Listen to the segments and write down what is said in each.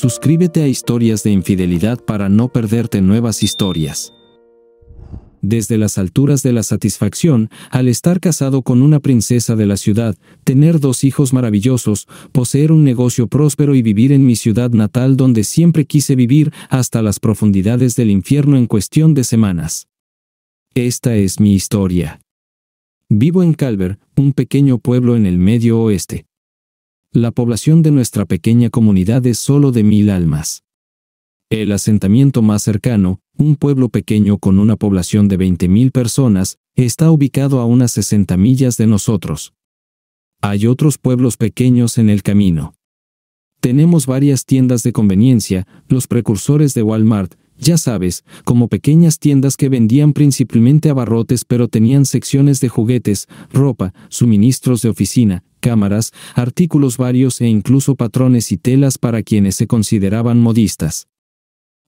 Suscríbete a Historias de Infidelidad para no perderte nuevas historias. Desde las alturas de la satisfacción, al estar casado con una princesa de la ciudad, tener dos hijos maravillosos, poseer un negocio próspero y vivir en mi ciudad natal donde siempre quise vivir, hasta las profundidades del infierno en cuestión de semanas. Esta es mi historia. Vivo en Calver, un pequeño pueblo en el medio oeste. La población de nuestra pequeña comunidad es solo de mil almas. El asentamiento más cercano, un pueblo pequeño con una población de 20.000 personas, está ubicado a unas 60 millas de nosotros. Hay otros pueblos pequeños en el camino. Tenemos varias tiendas de conveniencia, los precursores de Walmart, ya sabes, como pequeñas tiendas que vendían principalmente abarrotes pero tenían secciones de juguetes, ropa, suministros de oficina, cámaras, artículos varios e incluso patrones y telas para quienes se consideraban modistas.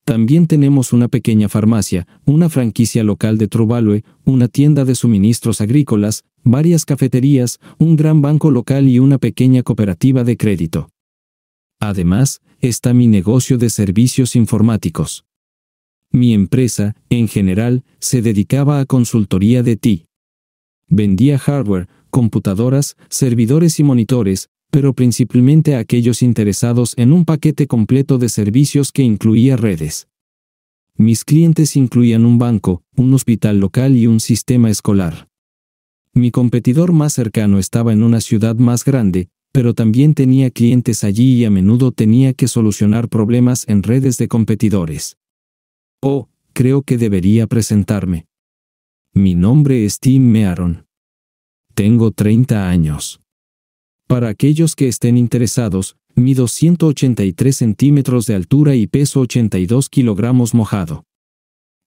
También tenemos una pequeña farmacia, una franquicia local de Trubalue, una tienda de suministros agrícolas, varias cafeterías, un gran banco local y una pequeña cooperativa de crédito. Además, está mi negocio de servicios informáticos. Mi empresa, en general, se dedicaba a consultoría de TI. Vendía hardware, computadoras, servidores y monitores, pero principalmente a aquellos interesados en un paquete completo de servicios que incluía redes. Mis clientes incluían un banco, un hospital local y un sistema escolar. Mi competidor más cercano estaba en una ciudad más grande, pero también tenía clientes allí y a menudo tenía que solucionar problemas en redes de competidores. Oh, creo que debería presentarme. Mi nombre es Tim Mearon. Tengo 30 años. Para aquellos que estén interesados, mido 183 centímetros de altura y peso 82 kilogramos mojado.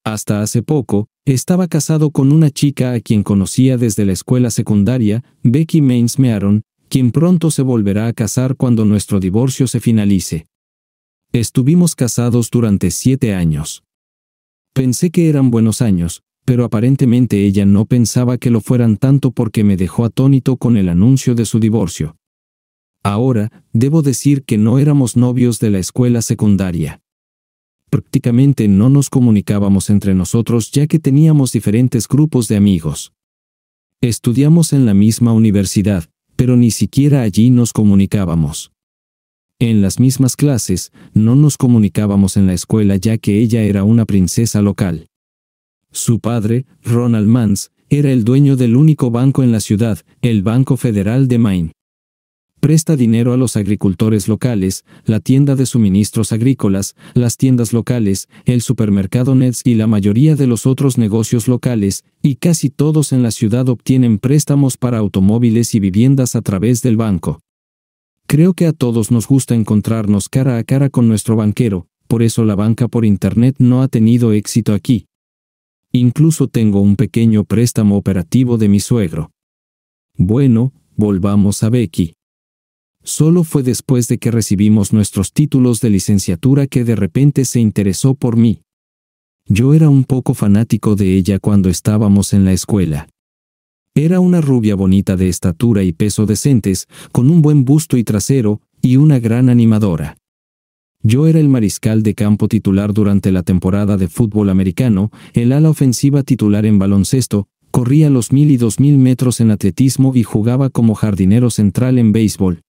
Hasta hace poco, estaba casado con una chica a quien conocía desde la escuela secundaria, Becky Mains Mearon, quien pronto se volverá a casar cuando nuestro divorcio se finalice. Estuvimos casados durante siete años. Pensé que eran buenos años, pero aparentemente ella no pensaba que lo fueran tanto porque me dejó atónito con el anuncio de su divorcio. Ahora, debo decir que no éramos novios de la escuela secundaria. Prácticamente no nos comunicábamos entre nosotros ya que teníamos diferentes grupos de amigos. Estudiamos en la misma universidad, pero ni siquiera allí nos comunicábamos. En las mismas clases, no nos comunicábamos en la escuela ya que ella era una princesa local. Su padre, Ronald Mans, era el dueño del único banco en la ciudad, el Banco Federal de Maine. Presta dinero a los agricultores locales, la tienda de suministros agrícolas, las tiendas locales, el supermercado Nets y la mayoría de los otros negocios locales, y casi todos en la ciudad obtienen préstamos para automóviles y viviendas a través del banco. Creo que a todos nos gusta encontrarnos cara a cara con nuestro banquero, por eso la banca por Internet no ha tenido éxito aquí, Incluso tengo un pequeño préstamo operativo de mi suegro. Bueno, volvamos a Becky. Solo fue después de que recibimos nuestros títulos de licenciatura que de repente se interesó por mí. Yo era un poco fanático de ella cuando estábamos en la escuela. Era una rubia bonita de estatura y peso decentes, con un buen busto y trasero, y una gran animadora. Yo era el mariscal de campo titular durante la temporada de fútbol americano, el ala ofensiva titular en baloncesto, corría los mil y mil metros en atletismo y jugaba como jardinero central en béisbol.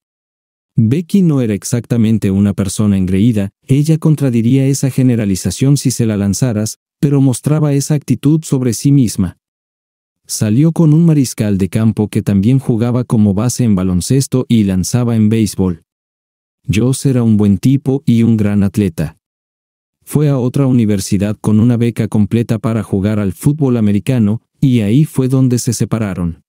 Becky no era exactamente una persona engreída, ella contradiría esa generalización si se la lanzaras, pero mostraba esa actitud sobre sí misma. Salió con un mariscal de campo que también jugaba como base en baloncesto y lanzaba en béisbol. Joss era un buen tipo y un gran atleta. Fue a otra universidad con una beca completa para jugar al fútbol americano, y ahí fue donde se separaron.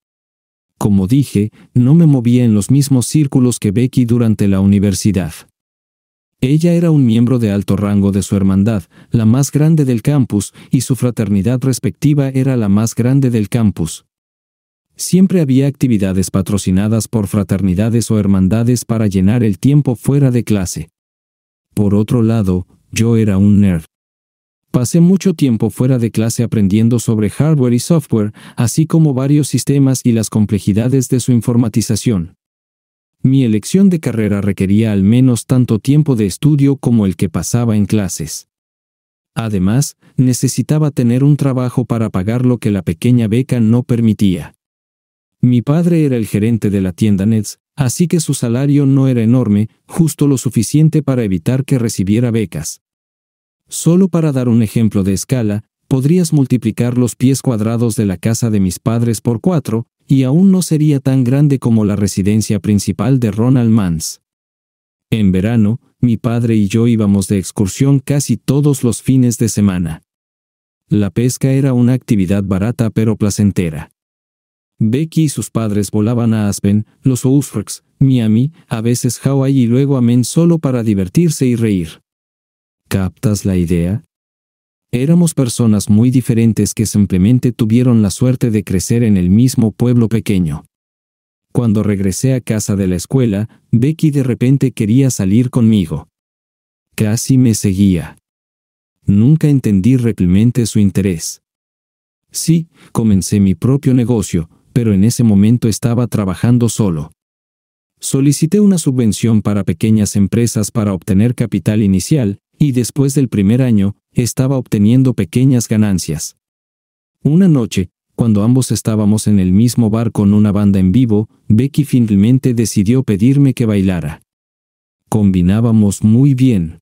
Como dije, no me movía en los mismos círculos que Becky durante la universidad. Ella era un miembro de alto rango de su hermandad, la más grande del campus, y su fraternidad respectiva era la más grande del campus. Siempre había actividades patrocinadas por fraternidades o hermandades para llenar el tiempo fuera de clase. Por otro lado, yo era un nerd. Pasé mucho tiempo fuera de clase aprendiendo sobre hardware y software, así como varios sistemas y las complejidades de su informatización. Mi elección de carrera requería al menos tanto tiempo de estudio como el que pasaba en clases. Además, necesitaba tener un trabajo para pagar lo que la pequeña beca no permitía. Mi padre era el gerente de la tienda Nets, así que su salario no era enorme, justo lo suficiente para evitar que recibiera becas. Solo para dar un ejemplo de escala, podrías multiplicar los pies cuadrados de la casa de mis padres por cuatro, y aún no sería tan grande como la residencia principal de Ronald Mans. En verano, mi padre y yo íbamos de excursión casi todos los fines de semana. La pesca era una actividad barata pero placentera. Becky y sus padres volaban a Aspen, los Ousraks, Miami, a veces Hawaii y luego a Men solo para divertirse y reír. ¿Captas la idea? Éramos personas muy diferentes que simplemente tuvieron la suerte de crecer en el mismo pueblo pequeño. Cuando regresé a casa de la escuela, Becky de repente quería salir conmigo. Casi me seguía. Nunca entendí realmente su interés. Sí, comencé mi propio negocio, pero en ese momento estaba trabajando solo. Solicité una subvención para pequeñas empresas para obtener capital inicial, y después del primer año, estaba obteniendo pequeñas ganancias. Una noche, cuando ambos estábamos en el mismo bar con una banda en vivo, Becky finalmente decidió pedirme que bailara. Combinábamos muy bien.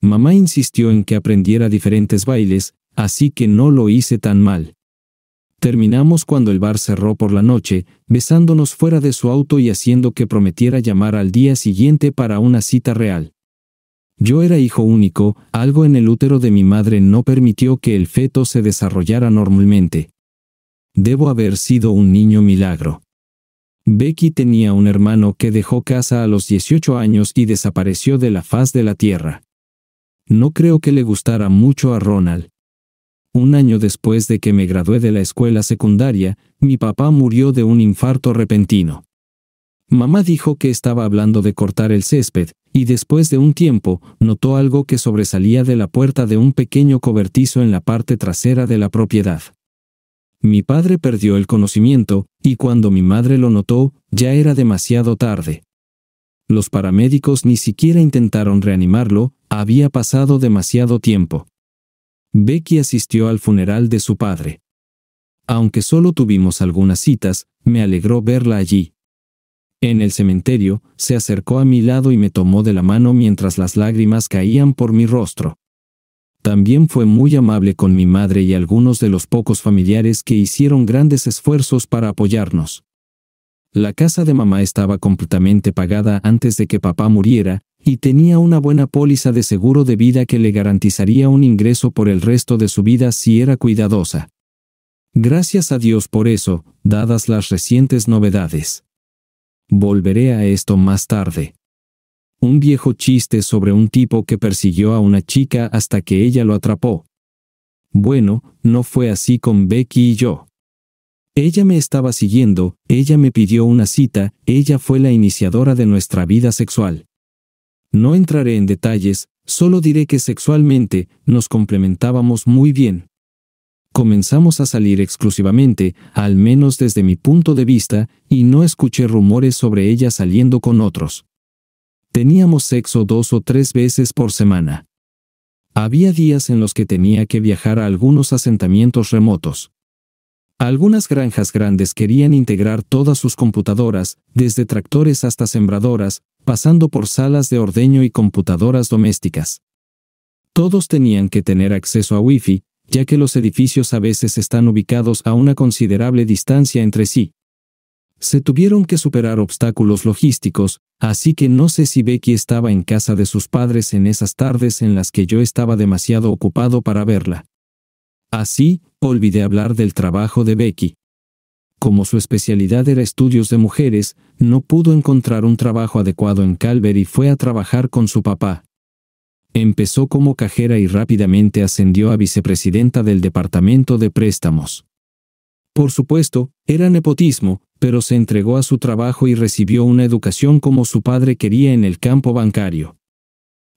Mamá insistió en que aprendiera diferentes bailes, así que no lo hice tan mal. Terminamos cuando el bar cerró por la noche, besándonos fuera de su auto y haciendo que prometiera llamar al día siguiente para una cita real. Yo era hijo único, algo en el útero de mi madre no permitió que el feto se desarrollara normalmente. Debo haber sido un niño milagro. Becky tenía un hermano que dejó casa a los 18 años y desapareció de la faz de la tierra. No creo que le gustara mucho a Ronald, un año después de que me gradué de la escuela secundaria, mi papá murió de un infarto repentino. Mamá dijo que estaba hablando de cortar el césped, y después de un tiempo, notó algo que sobresalía de la puerta de un pequeño cobertizo en la parte trasera de la propiedad. Mi padre perdió el conocimiento, y cuando mi madre lo notó, ya era demasiado tarde. Los paramédicos ni siquiera intentaron reanimarlo, había pasado demasiado tiempo. Becky asistió al funeral de su padre. Aunque solo tuvimos algunas citas, me alegró verla allí. En el cementerio, se acercó a mi lado y me tomó de la mano mientras las lágrimas caían por mi rostro. También fue muy amable con mi madre y algunos de los pocos familiares que hicieron grandes esfuerzos para apoyarnos. La casa de mamá estaba completamente pagada antes de que papá muriera, y tenía una buena póliza de seguro de vida que le garantizaría un ingreso por el resto de su vida si era cuidadosa. Gracias a Dios por eso, dadas las recientes novedades. Volveré a esto más tarde. Un viejo chiste sobre un tipo que persiguió a una chica hasta que ella lo atrapó. Bueno, no fue así con Becky y yo. Ella me estaba siguiendo, ella me pidió una cita, ella fue la iniciadora de nuestra vida sexual. No entraré en detalles, solo diré que sexualmente nos complementábamos muy bien. Comenzamos a salir exclusivamente, al menos desde mi punto de vista, y no escuché rumores sobre ella saliendo con otros. Teníamos sexo dos o tres veces por semana. Había días en los que tenía que viajar a algunos asentamientos remotos. Algunas granjas grandes querían integrar todas sus computadoras, desde tractores hasta sembradoras, pasando por salas de ordeño y computadoras domésticas. Todos tenían que tener acceso a Wi-Fi, ya que los edificios a veces están ubicados a una considerable distancia entre sí. Se tuvieron que superar obstáculos logísticos, así que no sé si Becky estaba en casa de sus padres en esas tardes en las que yo estaba demasiado ocupado para verla. Así, olvidé hablar del trabajo de Becky. Como su especialidad era estudios de mujeres, no pudo encontrar un trabajo adecuado en Calver y fue a trabajar con su papá. Empezó como cajera y rápidamente ascendió a vicepresidenta del Departamento de Préstamos. Por supuesto, era nepotismo, pero se entregó a su trabajo y recibió una educación como su padre quería en el campo bancario.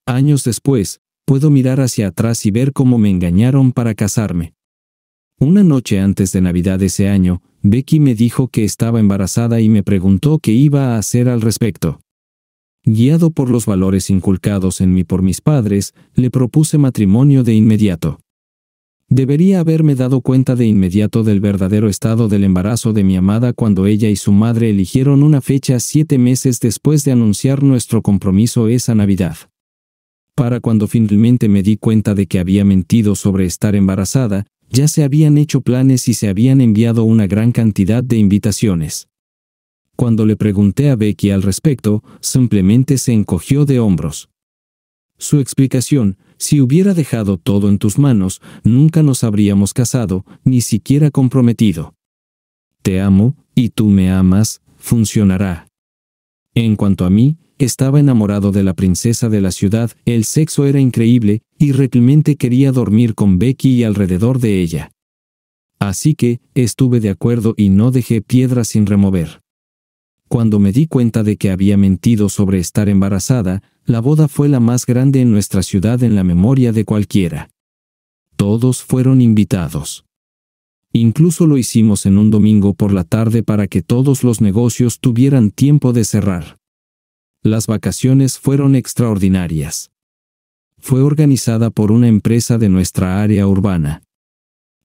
Años después, puedo mirar hacia atrás y ver cómo me engañaron para casarme. Una noche antes de Navidad ese año, Becky me dijo que estaba embarazada y me preguntó qué iba a hacer al respecto. Guiado por los valores inculcados en mí por mis padres, le propuse matrimonio de inmediato. Debería haberme dado cuenta de inmediato del verdadero estado del embarazo de mi amada cuando ella y su madre eligieron una fecha siete meses después de anunciar nuestro compromiso esa Navidad. Para cuando finalmente me di cuenta de que había mentido sobre estar embarazada, ya se habían hecho planes y se habían enviado una gran cantidad de invitaciones. Cuando le pregunté a Becky al respecto, simplemente se encogió de hombros. Su explicación, si hubiera dejado todo en tus manos, nunca nos habríamos casado, ni siquiera comprometido. Te amo, y tú me amas, funcionará. En cuanto a mí, estaba enamorado de la princesa de la ciudad, el sexo era increíble, y realmente quería dormir con Becky y alrededor de ella. Así que, estuve de acuerdo y no dejé piedra sin remover. Cuando me di cuenta de que había mentido sobre estar embarazada, la boda fue la más grande en nuestra ciudad en la memoria de cualquiera. Todos fueron invitados. Incluso lo hicimos en un domingo por la tarde para que todos los negocios tuvieran tiempo de cerrar. Las vacaciones fueron extraordinarias. Fue organizada por una empresa de nuestra área urbana.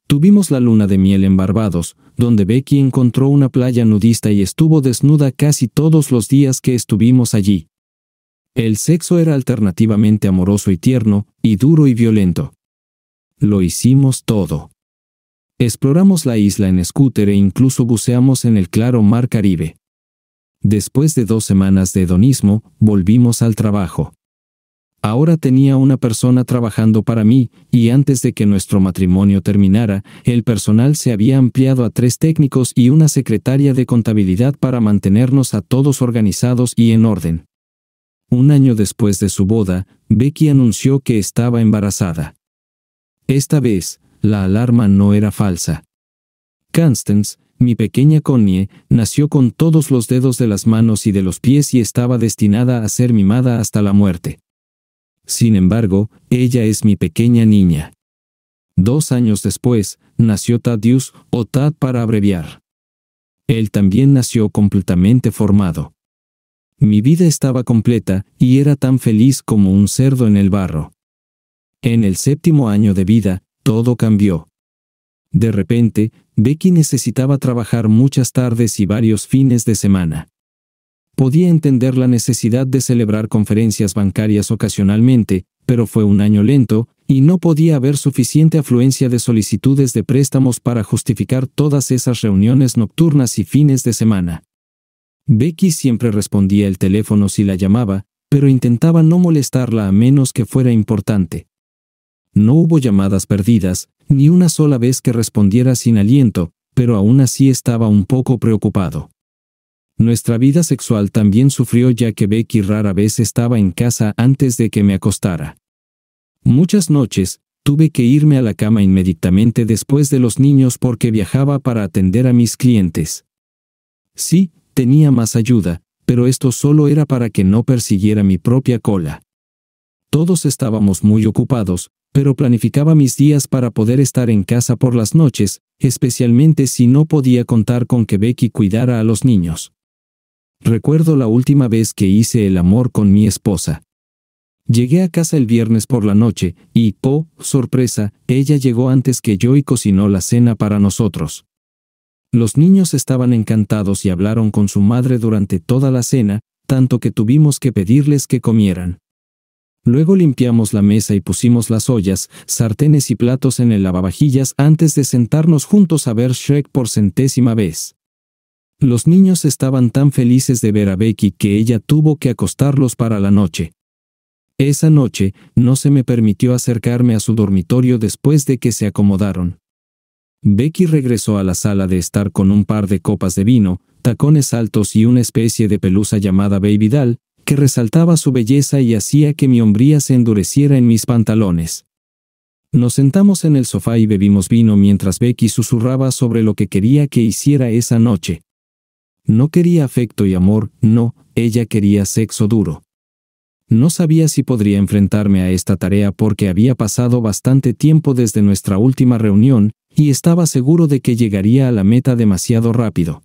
Tuvimos la luna de miel en Barbados, donde Becky encontró una playa nudista y estuvo desnuda casi todos los días que estuvimos allí. El sexo era alternativamente amoroso y tierno, y duro y violento. Lo hicimos todo. Exploramos la isla en scooter e incluso buceamos en el claro mar Caribe. Después de dos semanas de hedonismo, volvimos al trabajo. Ahora tenía una persona trabajando para mí, y antes de que nuestro matrimonio terminara, el personal se había ampliado a tres técnicos y una secretaria de contabilidad para mantenernos a todos organizados y en orden. Un año después de su boda, Becky anunció que estaba embarazada. Esta vez, la alarma no era falsa. Constance, mi pequeña Connie eh, nació con todos los dedos de las manos y de los pies y estaba destinada a ser mimada hasta la muerte. Sin embargo, ella es mi pequeña niña. Dos años después, nació Tadius, o Tad para abreviar. Él también nació completamente formado. Mi vida estaba completa, y era tan feliz como un cerdo en el barro. En el séptimo año de vida, todo cambió. De repente, Becky necesitaba trabajar muchas tardes y varios fines de semana. Podía entender la necesidad de celebrar conferencias bancarias ocasionalmente, pero fue un año lento, y no podía haber suficiente afluencia de solicitudes de préstamos para justificar todas esas reuniones nocturnas y fines de semana. Becky siempre respondía el teléfono si la llamaba, pero intentaba no molestarla a menos que fuera importante. No hubo llamadas perdidas, ni una sola vez que respondiera sin aliento, pero aún así estaba un poco preocupado. Nuestra vida sexual también sufrió ya que Becky rara vez estaba en casa antes de que me acostara. Muchas noches, tuve que irme a la cama inmediatamente después de los niños porque viajaba para atender a mis clientes. Sí, tenía más ayuda, pero esto solo era para que no persiguiera mi propia cola. Todos estábamos muy ocupados, pero planificaba mis días para poder estar en casa por las noches, especialmente si no podía contar con que Becky cuidara a los niños. Recuerdo la última vez que hice el amor con mi esposa. Llegué a casa el viernes por la noche, y, oh, sorpresa, ella llegó antes que yo y cocinó la cena para nosotros. Los niños estaban encantados y hablaron con su madre durante toda la cena, tanto que tuvimos que pedirles que comieran. Luego limpiamos la mesa y pusimos las ollas, sartenes y platos en el lavavajillas antes de sentarnos juntos a ver Shrek por centésima vez. Los niños estaban tan felices de ver a Becky que ella tuvo que acostarlos para la noche. Esa noche, no se me permitió acercarme a su dormitorio después de que se acomodaron. Becky regresó a la sala de estar con un par de copas de vino, tacones altos y una especie de pelusa llamada Baby que resaltaba su belleza y hacía que mi hombría se endureciera en mis pantalones. Nos sentamos en el sofá y bebimos vino mientras Becky susurraba sobre lo que quería que hiciera esa noche. No quería afecto y amor, no, ella quería sexo duro. No sabía si podría enfrentarme a esta tarea porque había pasado bastante tiempo desde nuestra última reunión, y estaba seguro de que llegaría a la meta demasiado rápido.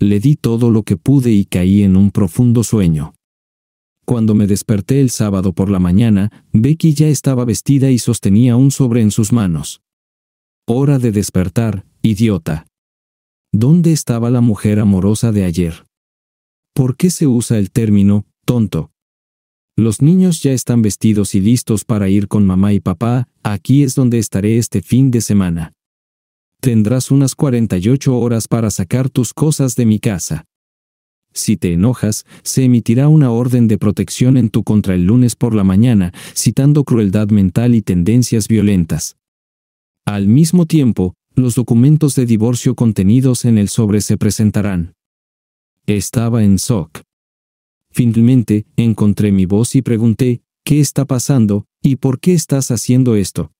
Le di todo lo que pude y caí en un profundo sueño. Cuando me desperté el sábado por la mañana, Becky ya estaba vestida y sostenía un sobre en sus manos. Hora de despertar, idiota. ¿Dónde estaba la mujer amorosa de ayer? ¿Por qué se usa el término, tonto? Los niños ya están vestidos y listos para ir con mamá y papá, aquí es donde estaré este fin de semana. Tendrás unas 48 horas para sacar tus cosas de mi casa. Si te enojas, se emitirá una orden de protección en tu contra el lunes por la mañana, citando crueldad mental y tendencias violentas. Al mismo tiempo, los documentos de divorcio contenidos en el sobre se presentarán. Estaba en shock. Finalmente, encontré mi voz y pregunté, ¿qué está pasando? ¿Y por qué estás haciendo esto?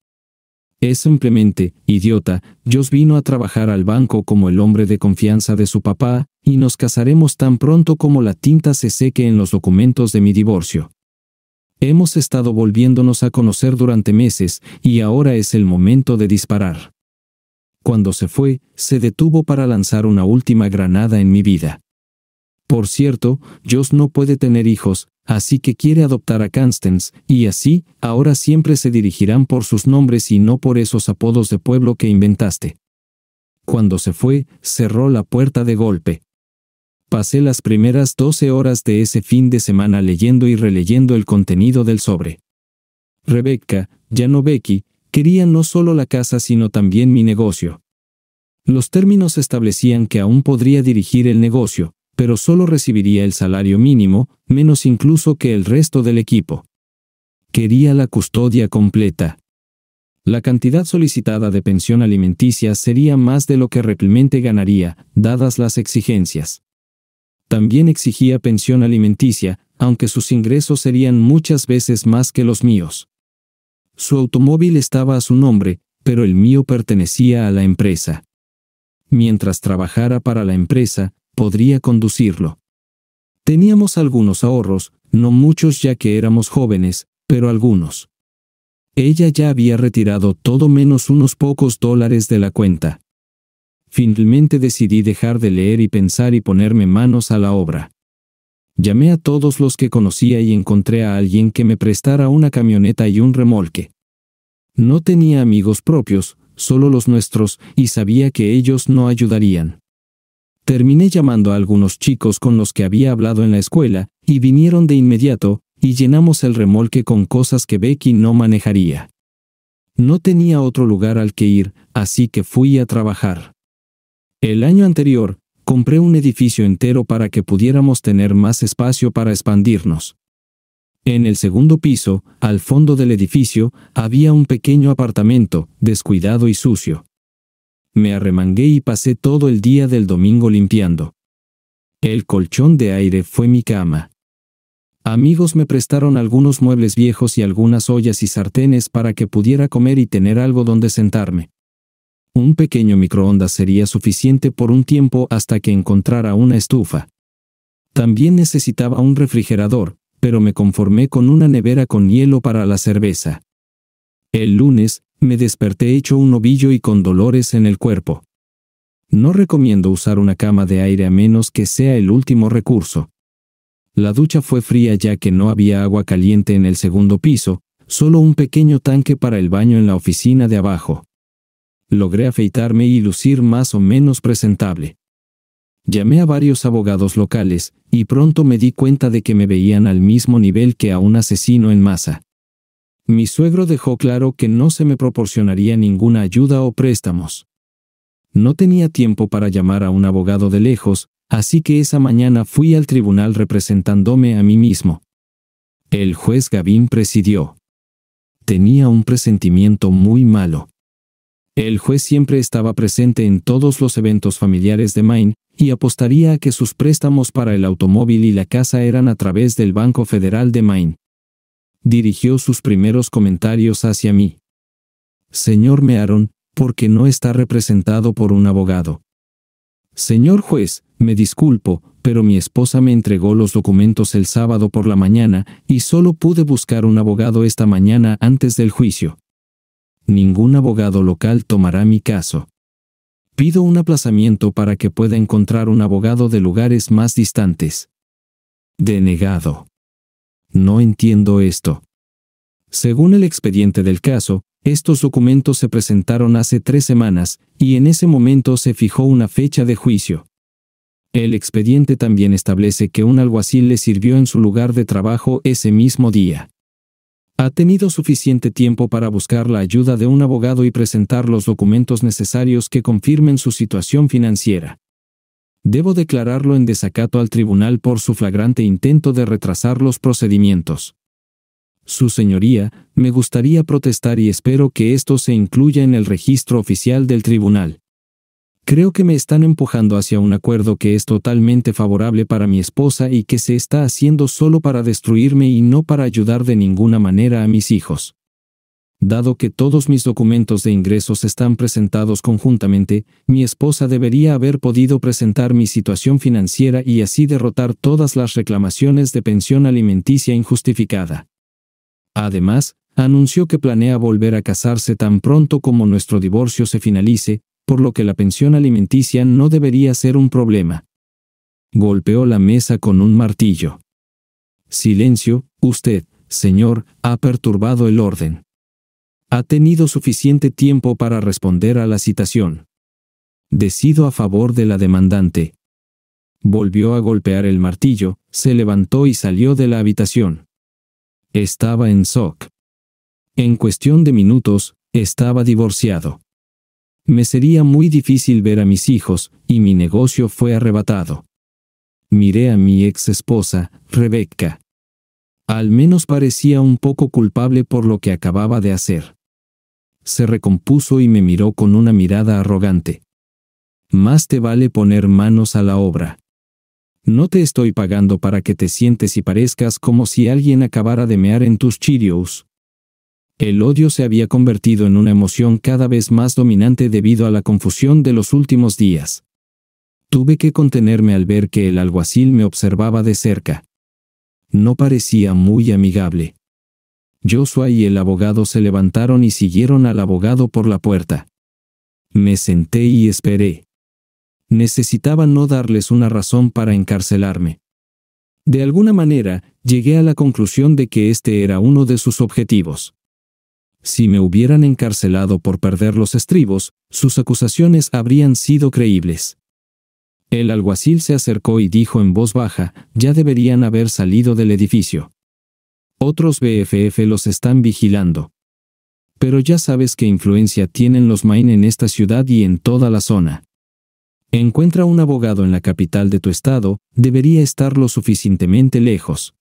Es simplemente, idiota, Dios vino a trabajar al banco como el hombre de confianza de su papá, y nos casaremos tan pronto como la tinta se seque en los documentos de mi divorcio. Hemos estado volviéndonos a conocer durante meses, y ahora es el momento de disparar. Cuando se fue, se detuvo para lanzar una última granada en mi vida. Por cierto, Dios no puede tener hijos, así que quiere adoptar a Constance, y así, ahora siempre se dirigirán por sus nombres y no por esos apodos de pueblo que inventaste. Cuando se fue, cerró la puerta de golpe. Pasé las primeras doce horas de ese fin de semana leyendo y releyendo el contenido del sobre. Rebecca, ya no Becky, quería no solo la casa sino también mi negocio. Los términos establecían que aún podría dirigir el negocio, pero solo recibiría el salario mínimo, menos incluso que el resto del equipo. Quería la custodia completa. La cantidad solicitada de pensión alimenticia sería más de lo que realmente ganaría, dadas las exigencias. También exigía pensión alimenticia, aunque sus ingresos serían muchas veces más que los míos. Su automóvil estaba a su nombre, pero el mío pertenecía a la empresa. Mientras trabajara para la empresa, podría conducirlo. Teníamos algunos ahorros, no muchos ya que éramos jóvenes, pero algunos. Ella ya había retirado todo menos unos pocos dólares de la cuenta. Finalmente decidí dejar de leer y pensar y ponerme manos a la obra. Llamé a todos los que conocía y encontré a alguien que me prestara una camioneta y un remolque. No tenía amigos propios, solo los nuestros, y sabía que ellos no ayudarían. Terminé llamando a algunos chicos con los que había hablado en la escuela, y vinieron de inmediato, y llenamos el remolque con cosas que Becky no manejaría. No tenía otro lugar al que ir, así que fui a trabajar. El año anterior, compré un edificio entero para que pudiéramos tener más espacio para expandirnos. En el segundo piso, al fondo del edificio, había un pequeño apartamento, descuidado y sucio me arremangué y pasé todo el día del domingo limpiando. El colchón de aire fue mi cama. Amigos me prestaron algunos muebles viejos y algunas ollas y sartenes para que pudiera comer y tener algo donde sentarme. Un pequeño microondas sería suficiente por un tiempo hasta que encontrara una estufa. También necesitaba un refrigerador, pero me conformé con una nevera con hielo para la cerveza. El lunes, me desperté hecho un ovillo y con dolores en el cuerpo. No recomiendo usar una cama de aire a menos que sea el último recurso. La ducha fue fría ya que no había agua caliente en el segundo piso, solo un pequeño tanque para el baño en la oficina de abajo. Logré afeitarme y lucir más o menos presentable. Llamé a varios abogados locales, y pronto me di cuenta de que me veían al mismo nivel que a un asesino en masa mi suegro dejó claro que no se me proporcionaría ninguna ayuda o préstamos. No tenía tiempo para llamar a un abogado de lejos, así que esa mañana fui al tribunal representándome a mí mismo. El juez Gavín presidió. Tenía un presentimiento muy malo. El juez siempre estaba presente en todos los eventos familiares de Maine y apostaría a que sus préstamos para el automóvil y la casa eran a través del Banco Federal de Maine dirigió sus primeros comentarios hacia mí. Señor Mearon, porque no está representado por un abogado. Señor juez, me disculpo, pero mi esposa me entregó los documentos el sábado por la mañana y solo pude buscar un abogado esta mañana antes del juicio. Ningún abogado local tomará mi caso. Pido un aplazamiento para que pueda encontrar un abogado de lugares más distantes. Denegado. No entiendo esto. Según el expediente del caso, estos documentos se presentaron hace tres semanas, y en ese momento se fijó una fecha de juicio. El expediente también establece que un alguacil le sirvió en su lugar de trabajo ese mismo día. Ha tenido suficiente tiempo para buscar la ayuda de un abogado y presentar los documentos necesarios que confirmen su situación financiera debo declararlo en desacato al tribunal por su flagrante intento de retrasar los procedimientos. Su señoría, me gustaría protestar y espero que esto se incluya en el registro oficial del tribunal. Creo que me están empujando hacia un acuerdo que es totalmente favorable para mi esposa y que se está haciendo solo para destruirme y no para ayudar de ninguna manera a mis hijos. Dado que todos mis documentos de ingresos están presentados conjuntamente, mi esposa debería haber podido presentar mi situación financiera y así derrotar todas las reclamaciones de pensión alimenticia injustificada. Además, anunció que planea volver a casarse tan pronto como nuestro divorcio se finalice, por lo que la pensión alimenticia no debería ser un problema. Golpeó la mesa con un martillo. Silencio, usted, señor, ha perturbado el orden. Ha tenido suficiente tiempo para responder a la citación. Decido a favor de la demandante. Volvió a golpear el martillo, se levantó y salió de la habitación. Estaba en shock. En cuestión de minutos, estaba divorciado. Me sería muy difícil ver a mis hijos, y mi negocio fue arrebatado. Miré a mi ex esposa, Rebecca. Al menos parecía un poco culpable por lo que acababa de hacer se recompuso y me miró con una mirada arrogante. Más te vale poner manos a la obra. No te estoy pagando para que te sientes y parezcas como si alguien acabara de mear en tus chirios. El odio se había convertido en una emoción cada vez más dominante debido a la confusión de los últimos días. Tuve que contenerme al ver que el alguacil me observaba de cerca. No parecía muy amigable. Joshua y el abogado se levantaron y siguieron al abogado por la puerta. Me senté y esperé. Necesitaba no darles una razón para encarcelarme. De alguna manera, llegué a la conclusión de que este era uno de sus objetivos. Si me hubieran encarcelado por perder los estribos, sus acusaciones habrían sido creíbles. El alguacil se acercó y dijo en voz baja, ya deberían haber salido del edificio. Otros BFF los están vigilando. Pero ya sabes qué influencia tienen los Main en esta ciudad y en toda la zona. Encuentra un abogado en la capital de tu estado, debería estar lo suficientemente lejos.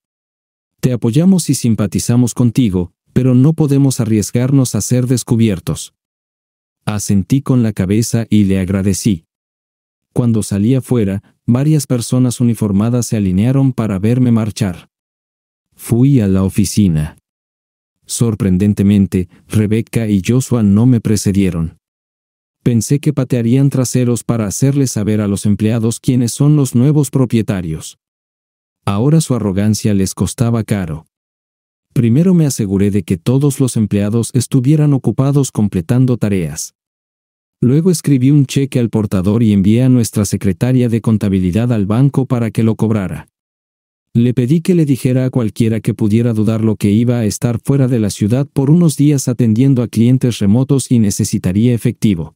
Te apoyamos y simpatizamos contigo, pero no podemos arriesgarnos a ser descubiertos. Asentí con la cabeza y le agradecí. Cuando salí afuera, varias personas uniformadas se alinearon para verme marchar. Fui a la oficina. Sorprendentemente, Rebeca y Joshua no me precedieron. Pensé que patearían traseros para hacerles saber a los empleados quiénes son los nuevos propietarios. Ahora su arrogancia les costaba caro. Primero me aseguré de que todos los empleados estuvieran ocupados completando tareas. Luego escribí un cheque al portador y envié a nuestra secretaria de contabilidad al banco para que lo cobrara. Le pedí que le dijera a cualquiera que pudiera dudar lo que iba a estar fuera de la ciudad por unos días atendiendo a clientes remotos y necesitaría efectivo.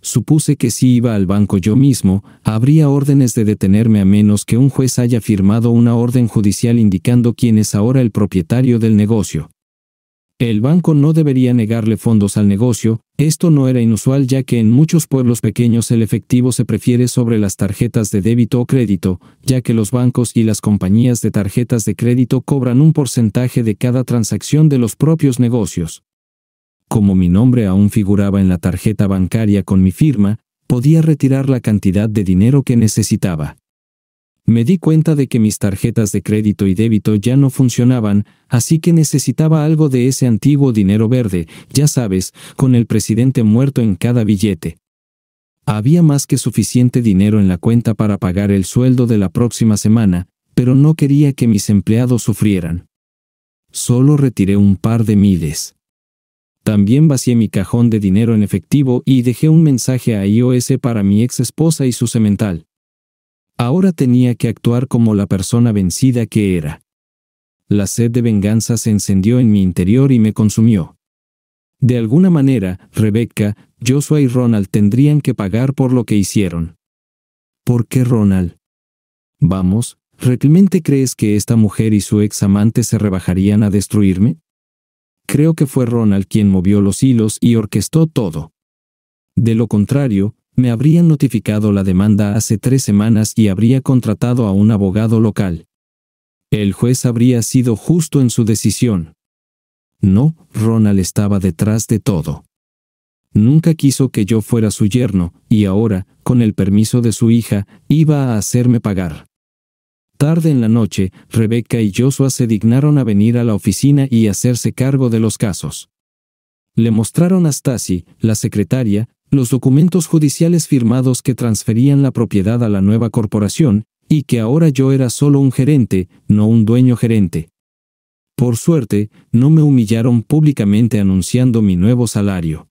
Supuse que si iba al banco yo mismo, habría órdenes de detenerme a menos que un juez haya firmado una orden judicial indicando quién es ahora el propietario del negocio. El banco no debería negarle fondos al negocio, esto no era inusual ya que en muchos pueblos pequeños el efectivo se prefiere sobre las tarjetas de débito o crédito, ya que los bancos y las compañías de tarjetas de crédito cobran un porcentaje de cada transacción de los propios negocios. Como mi nombre aún figuraba en la tarjeta bancaria con mi firma, podía retirar la cantidad de dinero que necesitaba. Me di cuenta de que mis tarjetas de crédito y débito ya no funcionaban, así que necesitaba algo de ese antiguo dinero verde, ya sabes, con el presidente muerto en cada billete. Había más que suficiente dinero en la cuenta para pagar el sueldo de la próxima semana, pero no quería que mis empleados sufrieran. Solo retiré un par de miles. También vacié mi cajón de dinero en efectivo y dejé un mensaje a iOS para mi ex esposa y su cemental. Ahora tenía que actuar como la persona vencida que era. La sed de venganza se encendió en mi interior y me consumió. De alguna manera, Rebecca, Joshua y Ronald tendrían que pagar por lo que hicieron. ¿Por qué Ronald? Vamos, ¿realmente crees que esta mujer y su ex amante se rebajarían a destruirme? Creo que fue Ronald quien movió los hilos y orquestó todo. De lo contrario, me habrían notificado la demanda hace tres semanas y habría contratado a un abogado local. El juez habría sido justo en su decisión. No, Ronald estaba detrás de todo. Nunca quiso que yo fuera su yerno, y ahora, con el permiso de su hija, iba a hacerme pagar. Tarde en la noche, Rebeca y Joshua se dignaron a venir a la oficina y hacerse cargo de los casos. Le mostraron a Stasi, la secretaria, los documentos judiciales firmados que transferían la propiedad a la nueva corporación, y que ahora yo era solo un gerente, no un dueño gerente. Por suerte, no me humillaron públicamente anunciando mi nuevo salario.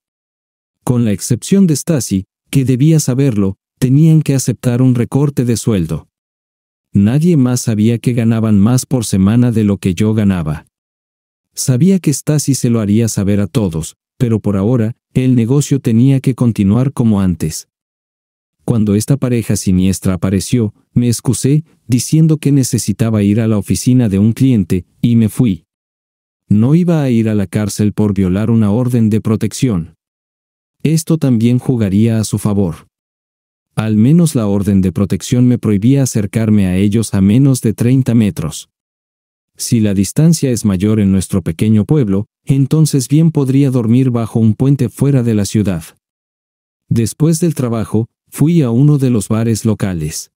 Con la excepción de Stasi, que debía saberlo, tenían que aceptar un recorte de sueldo. Nadie más sabía que ganaban más por semana de lo que yo ganaba. Sabía que Stasi se lo haría saber a todos, pero por ahora, el negocio tenía que continuar como antes. Cuando esta pareja siniestra apareció, me excusé, diciendo que necesitaba ir a la oficina de un cliente, y me fui. No iba a ir a la cárcel por violar una orden de protección. Esto también jugaría a su favor. Al menos la orden de protección me prohibía acercarme a ellos a menos de 30 metros. Si la distancia es mayor en nuestro pequeño pueblo, entonces bien podría dormir bajo un puente fuera de la ciudad. Después del trabajo, fui a uno de los bares locales.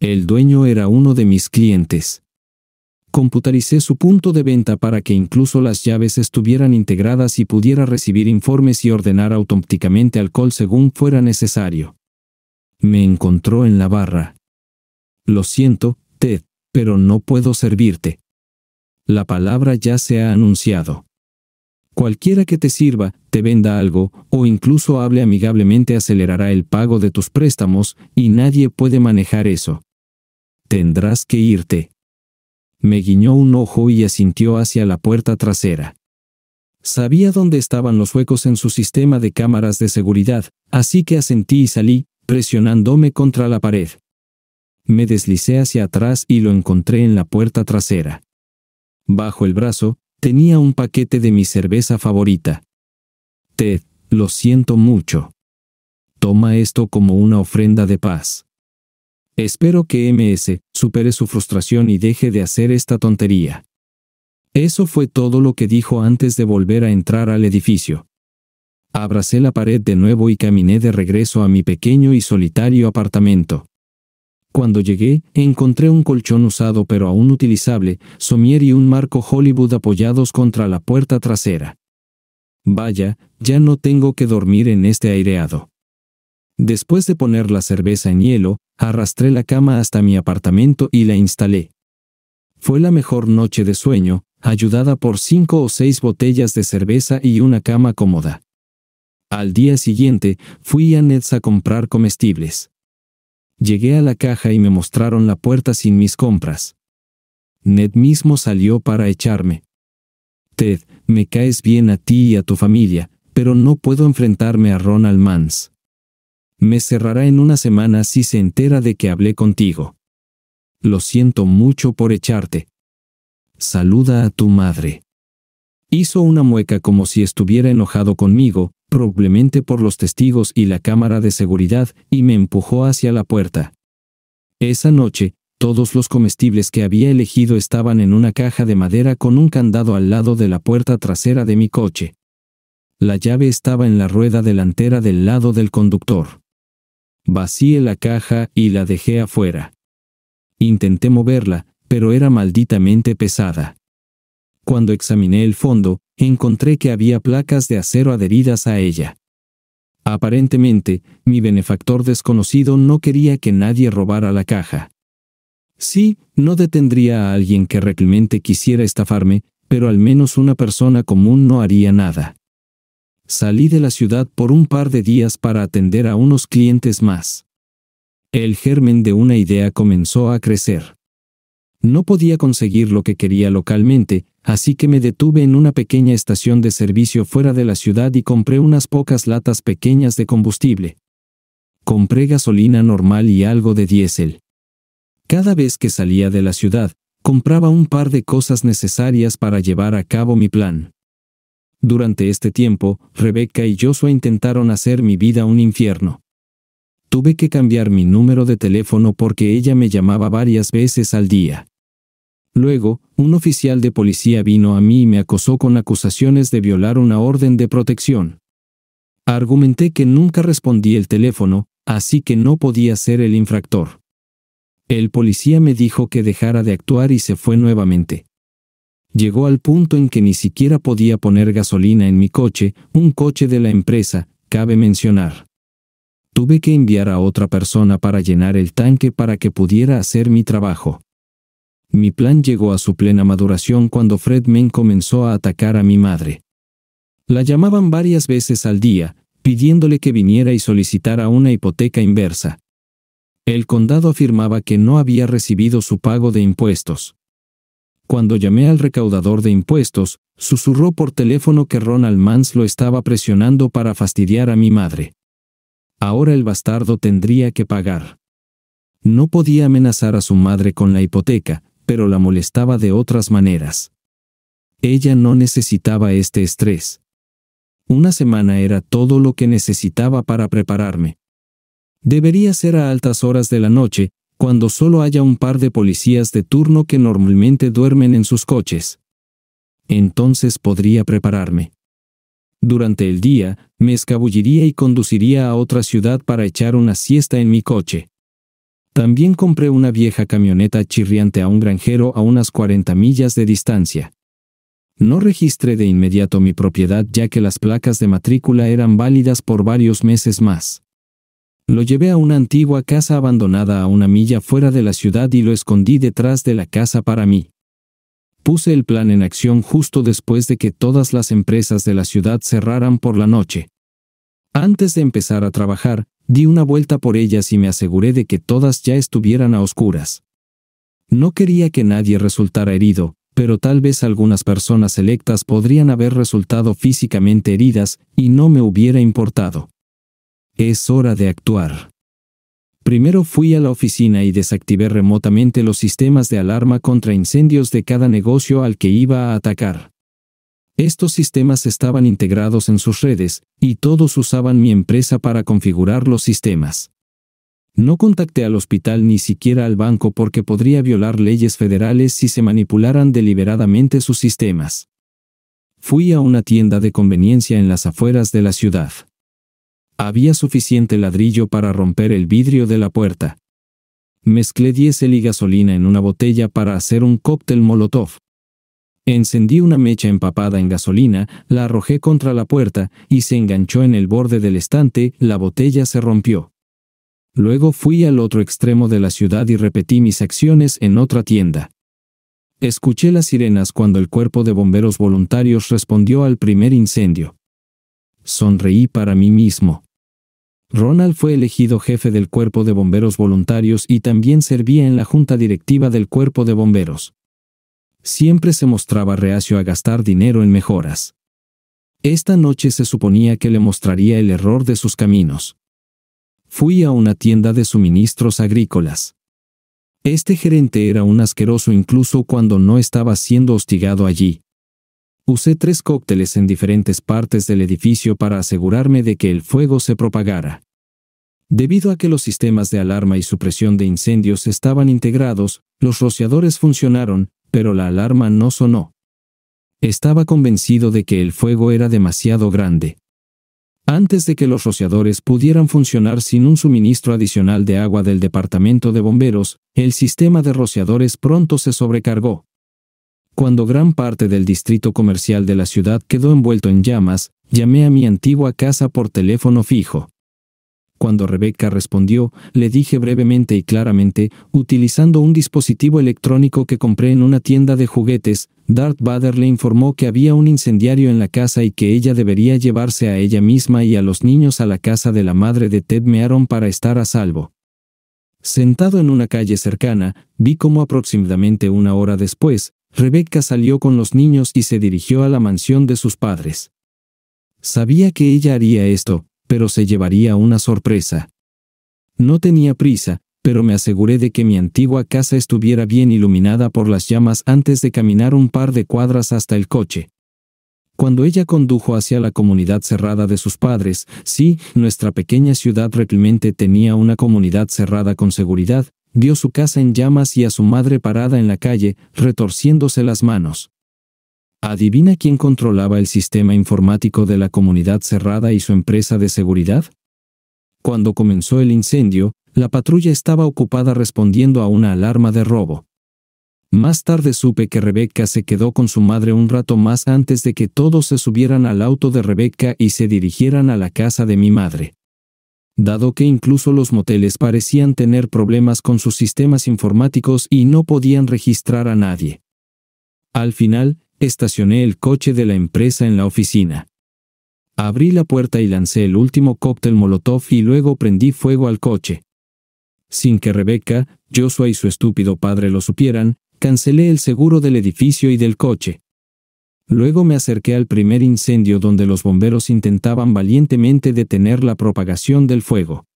El dueño era uno de mis clientes. Computaricé su punto de venta para que incluso las llaves estuvieran integradas y pudiera recibir informes y ordenar automáticamente alcohol según fuera necesario. Me encontró en la barra. Lo siento, Ted, pero no puedo servirte la palabra ya se ha anunciado. Cualquiera que te sirva, te venda algo, o incluso hable amigablemente acelerará el pago de tus préstamos, y nadie puede manejar eso. Tendrás que irte. Me guiñó un ojo y asintió hacia la puerta trasera. Sabía dónde estaban los huecos en su sistema de cámaras de seguridad, así que asentí y salí, presionándome contra la pared. Me deslicé hacia atrás y lo encontré en la puerta trasera. Bajo el brazo, tenía un paquete de mi cerveza favorita. Ted, lo siento mucho. Toma esto como una ofrenda de paz. Espero que MS supere su frustración y deje de hacer esta tontería. Eso fue todo lo que dijo antes de volver a entrar al edificio. Abracé la pared de nuevo y caminé de regreso a mi pequeño y solitario apartamento. Cuando llegué, encontré un colchón usado pero aún utilizable, somier y un marco Hollywood apoyados contra la puerta trasera. Vaya, ya no tengo que dormir en este aireado. Después de poner la cerveza en hielo, arrastré la cama hasta mi apartamento y la instalé. Fue la mejor noche de sueño, ayudada por cinco o seis botellas de cerveza y una cama cómoda. Al día siguiente, fui a Nets a comprar comestibles. Llegué a la caja y me mostraron la puerta sin mis compras. Ned mismo salió para echarme. Ted, me caes bien a ti y a tu familia, pero no puedo enfrentarme a Ronald Mans. Me cerrará en una semana si se entera de que hablé contigo. Lo siento mucho por echarte. Saluda a tu madre. Hizo una mueca como si estuviera enojado conmigo, probablemente por los testigos y la cámara de seguridad, y me empujó hacia la puerta. Esa noche, todos los comestibles que había elegido estaban en una caja de madera con un candado al lado de la puerta trasera de mi coche. La llave estaba en la rueda delantera del lado del conductor. Vacié la caja y la dejé afuera. Intenté moverla, pero era malditamente pesada. Cuando examiné el fondo, encontré que había placas de acero adheridas a ella. Aparentemente, mi benefactor desconocido no quería que nadie robara la caja. Sí, no detendría a alguien que realmente quisiera estafarme, pero al menos una persona común no haría nada. Salí de la ciudad por un par de días para atender a unos clientes más. El germen de una idea comenzó a crecer. No podía conseguir lo que quería localmente, así que me detuve en una pequeña estación de servicio fuera de la ciudad y compré unas pocas latas pequeñas de combustible. Compré gasolina normal y algo de diésel. Cada vez que salía de la ciudad, compraba un par de cosas necesarias para llevar a cabo mi plan. Durante este tiempo, Rebecca y Joshua intentaron hacer mi vida un infierno. Tuve que cambiar mi número de teléfono porque ella me llamaba varias veces al día. Luego, un oficial de policía vino a mí y me acosó con acusaciones de violar una orden de protección. Argumenté que nunca respondí el teléfono, así que no podía ser el infractor. El policía me dijo que dejara de actuar y se fue nuevamente. Llegó al punto en que ni siquiera podía poner gasolina en mi coche, un coche de la empresa, cabe mencionar. Tuve que enviar a otra persona para llenar el tanque para que pudiera hacer mi trabajo. Mi plan llegó a su plena maduración cuando Fred Men comenzó a atacar a mi madre. La llamaban varias veces al día, pidiéndole que viniera y solicitara una hipoteca inversa. El condado afirmaba que no había recibido su pago de impuestos. Cuando llamé al recaudador de impuestos, susurró por teléfono que Ronald Mans lo estaba presionando para fastidiar a mi madre. Ahora el bastardo tendría que pagar. No podía amenazar a su madre con la hipoteca, pero la molestaba de otras maneras. Ella no necesitaba este estrés. Una semana era todo lo que necesitaba para prepararme. Debería ser a altas horas de la noche, cuando solo haya un par de policías de turno que normalmente duermen en sus coches. Entonces podría prepararme. Durante el día, me escabulliría y conduciría a otra ciudad para echar una siesta en mi coche. También compré una vieja camioneta chirriante a un granjero a unas 40 millas de distancia. No registré de inmediato mi propiedad ya que las placas de matrícula eran válidas por varios meses más. Lo llevé a una antigua casa abandonada a una milla fuera de la ciudad y lo escondí detrás de la casa para mí. Puse el plan en acción justo después de que todas las empresas de la ciudad cerraran por la noche. Antes de empezar a trabajar, Di una vuelta por ellas y me aseguré de que todas ya estuvieran a oscuras. No quería que nadie resultara herido, pero tal vez algunas personas electas podrían haber resultado físicamente heridas, y no me hubiera importado. Es hora de actuar. Primero fui a la oficina y desactivé remotamente los sistemas de alarma contra incendios de cada negocio al que iba a atacar. Estos sistemas estaban integrados en sus redes, y todos usaban mi empresa para configurar los sistemas. No contacté al hospital ni siquiera al banco porque podría violar leyes federales si se manipularan deliberadamente sus sistemas. Fui a una tienda de conveniencia en las afueras de la ciudad. Había suficiente ladrillo para romper el vidrio de la puerta. Mezclé diésel y gasolina en una botella para hacer un cóctel molotov, Encendí una mecha empapada en gasolina, la arrojé contra la puerta, y se enganchó en el borde del estante, la botella se rompió. Luego fui al otro extremo de la ciudad y repetí mis acciones en otra tienda. Escuché las sirenas cuando el cuerpo de bomberos voluntarios respondió al primer incendio. Sonreí para mí mismo. Ronald fue elegido jefe del cuerpo de bomberos voluntarios y también servía en la junta directiva del cuerpo de bomberos siempre se mostraba reacio a gastar dinero en mejoras. Esta noche se suponía que le mostraría el error de sus caminos. Fui a una tienda de suministros agrícolas. Este gerente era un asqueroso incluso cuando no estaba siendo hostigado allí. Usé tres cócteles en diferentes partes del edificio para asegurarme de que el fuego se propagara. Debido a que los sistemas de alarma y supresión de incendios estaban integrados, los rociadores funcionaron, pero la alarma no sonó. Estaba convencido de que el fuego era demasiado grande. Antes de que los rociadores pudieran funcionar sin un suministro adicional de agua del departamento de bomberos, el sistema de rociadores pronto se sobrecargó. Cuando gran parte del distrito comercial de la ciudad quedó envuelto en llamas, llamé a mi antigua casa por teléfono fijo. Cuando Rebecca respondió, le dije brevemente y claramente, utilizando un dispositivo electrónico que compré en una tienda de juguetes, Darth Vader le informó que había un incendiario en la casa y que ella debería llevarse a ella misma y a los niños a la casa de la madre de Ted Mearon para estar a salvo. Sentado en una calle cercana, vi cómo aproximadamente una hora después, Rebecca salió con los niños y se dirigió a la mansión de sus padres. Sabía que ella haría esto, pero se llevaría una sorpresa. No tenía prisa, pero me aseguré de que mi antigua casa estuviera bien iluminada por las llamas antes de caminar un par de cuadras hasta el coche. Cuando ella condujo hacia la comunidad cerrada de sus padres, sí, nuestra pequeña ciudad realmente tenía una comunidad cerrada con seguridad, vio su casa en llamas y a su madre parada en la calle, retorciéndose las manos. ¿Adivina quién controlaba el sistema informático de la comunidad cerrada y su empresa de seguridad? Cuando comenzó el incendio, la patrulla estaba ocupada respondiendo a una alarma de robo. Más tarde supe que Rebeca se quedó con su madre un rato más antes de que todos se subieran al auto de Rebeca y se dirigieran a la casa de mi madre. Dado que incluso los moteles parecían tener problemas con sus sistemas informáticos y no podían registrar a nadie. Al final, Estacioné el coche de la empresa en la oficina. Abrí la puerta y lancé el último cóctel Molotov y luego prendí fuego al coche. Sin que Rebecca, Joshua y su estúpido padre lo supieran, cancelé el seguro del edificio y del coche. Luego me acerqué al primer incendio donde los bomberos intentaban valientemente detener la propagación del fuego.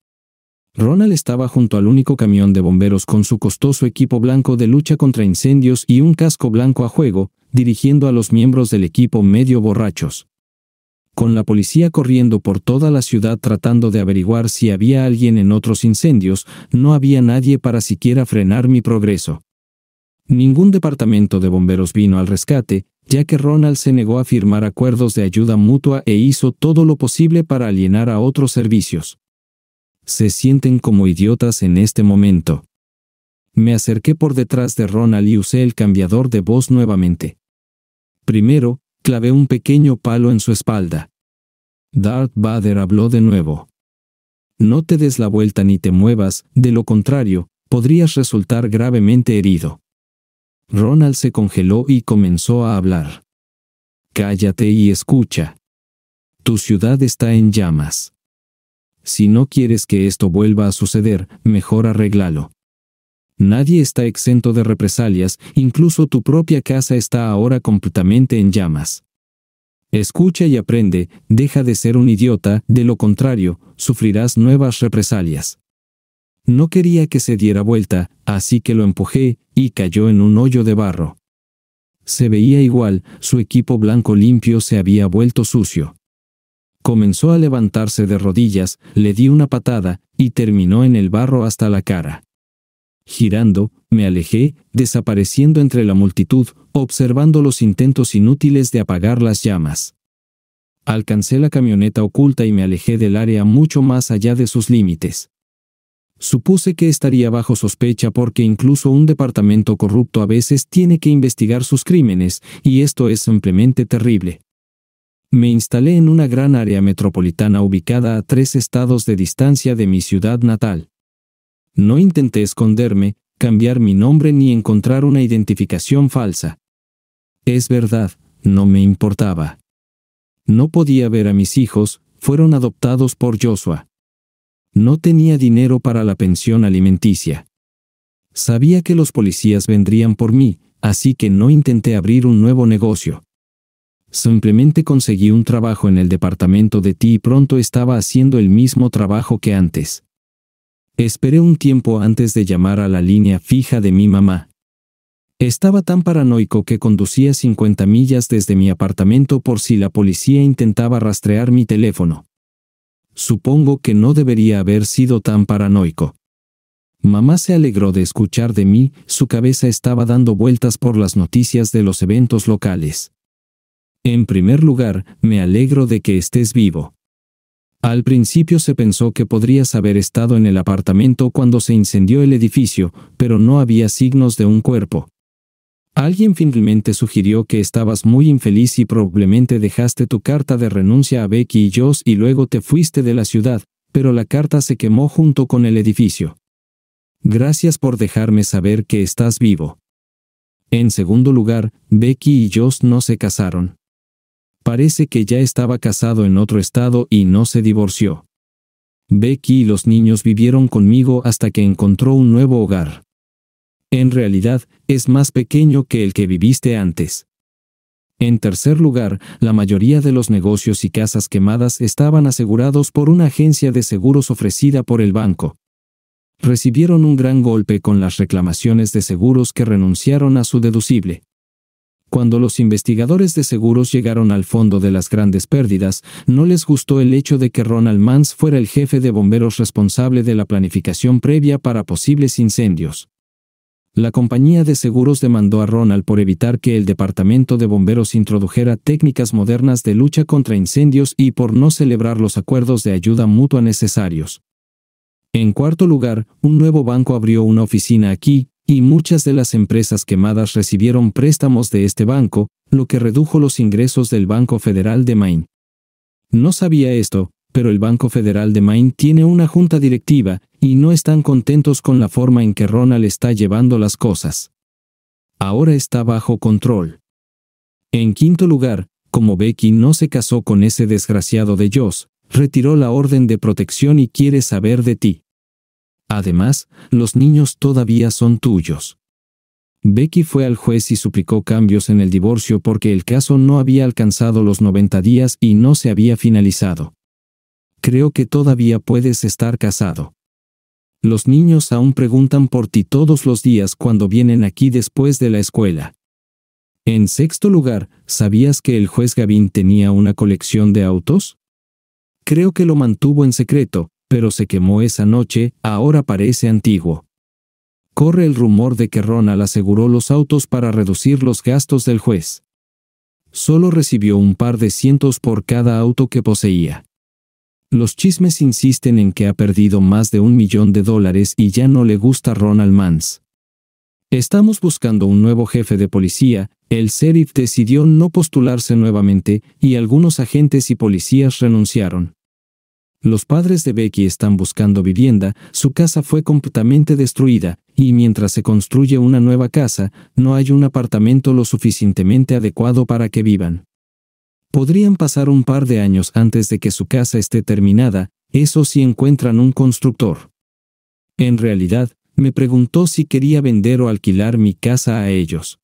Ronald estaba junto al único camión de bomberos con su costoso equipo blanco de lucha contra incendios y un casco blanco a juego, dirigiendo a los miembros del equipo medio borrachos. Con la policía corriendo por toda la ciudad tratando de averiguar si había alguien en otros incendios, no había nadie para siquiera frenar mi progreso. Ningún departamento de bomberos vino al rescate, ya que Ronald se negó a firmar acuerdos de ayuda mutua e hizo todo lo posible para alienar a otros servicios. Se sienten como idiotas en este momento. Me acerqué por detrás de Ronald y usé el cambiador de voz nuevamente. Primero, clavé un pequeño palo en su espalda. Darth Vader habló de nuevo. No te des la vuelta ni te muevas, de lo contrario, podrías resultar gravemente herido. Ronald se congeló y comenzó a hablar. Cállate y escucha. Tu ciudad está en llamas. Si no quieres que esto vuelva a suceder, mejor arréglalo. Nadie está exento de represalias, incluso tu propia casa está ahora completamente en llamas. Escucha y aprende, deja de ser un idiota, de lo contrario, sufrirás nuevas represalias. No quería que se diera vuelta, así que lo empujé, y cayó en un hoyo de barro. Se veía igual, su equipo blanco limpio se había vuelto sucio. Comenzó a levantarse de rodillas, le di una patada, y terminó en el barro hasta la cara. Girando, me alejé, desapareciendo entre la multitud, observando los intentos inútiles de apagar las llamas. Alcancé la camioneta oculta y me alejé del área mucho más allá de sus límites. Supuse que estaría bajo sospecha porque incluso un departamento corrupto a veces tiene que investigar sus crímenes, y esto es simplemente terrible. Me instalé en una gran área metropolitana ubicada a tres estados de distancia de mi ciudad natal. No intenté esconderme, cambiar mi nombre ni encontrar una identificación falsa. Es verdad, no me importaba. No podía ver a mis hijos, fueron adoptados por Joshua. No tenía dinero para la pensión alimenticia. Sabía que los policías vendrían por mí, así que no intenté abrir un nuevo negocio. Simplemente conseguí un trabajo en el departamento de ti y pronto estaba haciendo el mismo trabajo que antes. Esperé un tiempo antes de llamar a la línea fija de mi mamá. Estaba tan paranoico que conducía 50 millas desde mi apartamento por si la policía intentaba rastrear mi teléfono. Supongo que no debería haber sido tan paranoico. Mamá se alegró de escuchar de mí, su cabeza estaba dando vueltas por las noticias de los eventos locales. En primer lugar, me alegro de que estés vivo. Al principio se pensó que podrías haber estado en el apartamento cuando se incendió el edificio, pero no había signos de un cuerpo. Alguien finalmente sugirió que estabas muy infeliz y probablemente dejaste tu carta de renuncia a Becky y Joss y luego te fuiste de la ciudad, pero la carta se quemó junto con el edificio. Gracias por dejarme saber que estás vivo. En segundo lugar, Becky y Joss no se casaron. Parece que ya estaba casado en otro estado y no se divorció. Becky y los niños vivieron conmigo hasta que encontró un nuevo hogar. En realidad, es más pequeño que el que viviste antes. En tercer lugar, la mayoría de los negocios y casas quemadas estaban asegurados por una agencia de seguros ofrecida por el banco. Recibieron un gran golpe con las reclamaciones de seguros que renunciaron a su deducible. Cuando los investigadores de seguros llegaron al fondo de las grandes pérdidas, no les gustó el hecho de que Ronald Mans fuera el jefe de bomberos responsable de la planificación previa para posibles incendios. La compañía de seguros demandó a Ronald por evitar que el Departamento de Bomberos introdujera técnicas modernas de lucha contra incendios y por no celebrar los acuerdos de ayuda mutua necesarios. En cuarto lugar, un nuevo banco abrió una oficina aquí, y muchas de las empresas quemadas recibieron préstamos de este banco, lo que redujo los ingresos del Banco Federal de Maine. No sabía esto, pero el Banco Federal de Maine tiene una junta directiva, y no están contentos con la forma en que Ronald está llevando las cosas. Ahora está bajo control. En quinto lugar, como Becky no se casó con ese desgraciado de Joss, retiró la orden de protección y quiere saber de ti. Además, los niños todavía son tuyos. Becky fue al juez y suplicó cambios en el divorcio porque el caso no había alcanzado los 90 días y no se había finalizado. Creo que todavía puedes estar casado. Los niños aún preguntan por ti todos los días cuando vienen aquí después de la escuela. En sexto lugar, ¿sabías que el juez Gavin tenía una colección de autos? Creo que lo mantuvo en secreto, pero se quemó esa noche, ahora parece antiguo. Corre el rumor de que Ronald aseguró los autos para reducir los gastos del juez. Solo recibió un par de cientos por cada auto que poseía. Los chismes insisten en que ha perdido más de un millón de dólares y ya no le gusta Ronald Mans. Estamos buscando un nuevo jefe de policía, el sheriff decidió no postularse nuevamente, y algunos agentes y policías renunciaron. Los padres de Becky están buscando vivienda, su casa fue completamente destruida, y mientras se construye una nueva casa, no hay un apartamento lo suficientemente adecuado para que vivan. Podrían pasar un par de años antes de que su casa esté terminada, eso si encuentran un constructor. En realidad, me preguntó si quería vender o alquilar mi casa a ellos.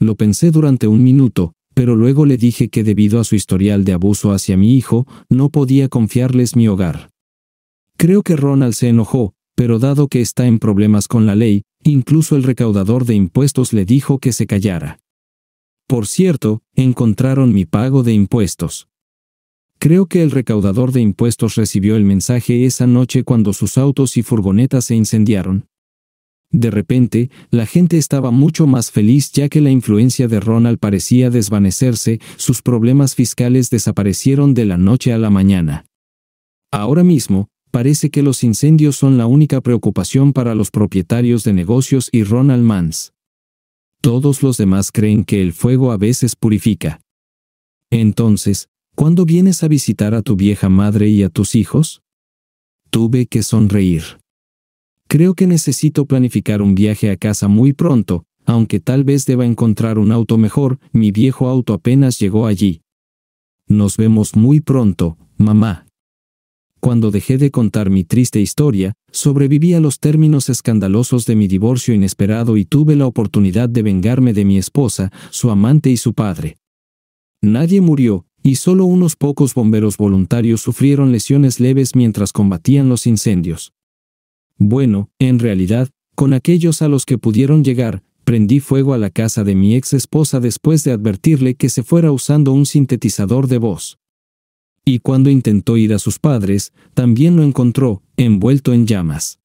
Lo pensé durante un minuto, pero luego le dije que debido a su historial de abuso hacia mi hijo, no podía confiarles mi hogar. Creo que Ronald se enojó, pero dado que está en problemas con la ley, incluso el recaudador de impuestos le dijo que se callara. Por cierto, encontraron mi pago de impuestos. Creo que el recaudador de impuestos recibió el mensaje esa noche cuando sus autos y furgonetas se incendiaron, de repente, la gente estaba mucho más feliz ya que la influencia de Ronald parecía desvanecerse, sus problemas fiscales desaparecieron de la noche a la mañana. Ahora mismo, parece que los incendios son la única preocupación para los propietarios de negocios y Ronald Mans. Todos los demás creen que el fuego a veces purifica. Entonces, ¿cuándo vienes a visitar a tu vieja madre y a tus hijos? Tuve que sonreír. Creo que necesito planificar un viaje a casa muy pronto, aunque tal vez deba encontrar un auto mejor, mi viejo auto apenas llegó allí. Nos vemos muy pronto, mamá. Cuando dejé de contar mi triste historia, sobreviví a los términos escandalosos de mi divorcio inesperado y tuve la oportunidad de vengarme de mi esposa, su amante y su padre. Nadie murió, y solo unos pocos bomberos voluntarios sufrieron lesiones leves mientras combatían los incendios. Bueno, en realidad, con aquellos a los que pudieron llegar, prendí fuego a la casa de mi ex esposa después de advertirle que se fuera usando un sintetizador de voz. Y cuando intentó ir a sus padres, también lo encontró, envuelto en llamas.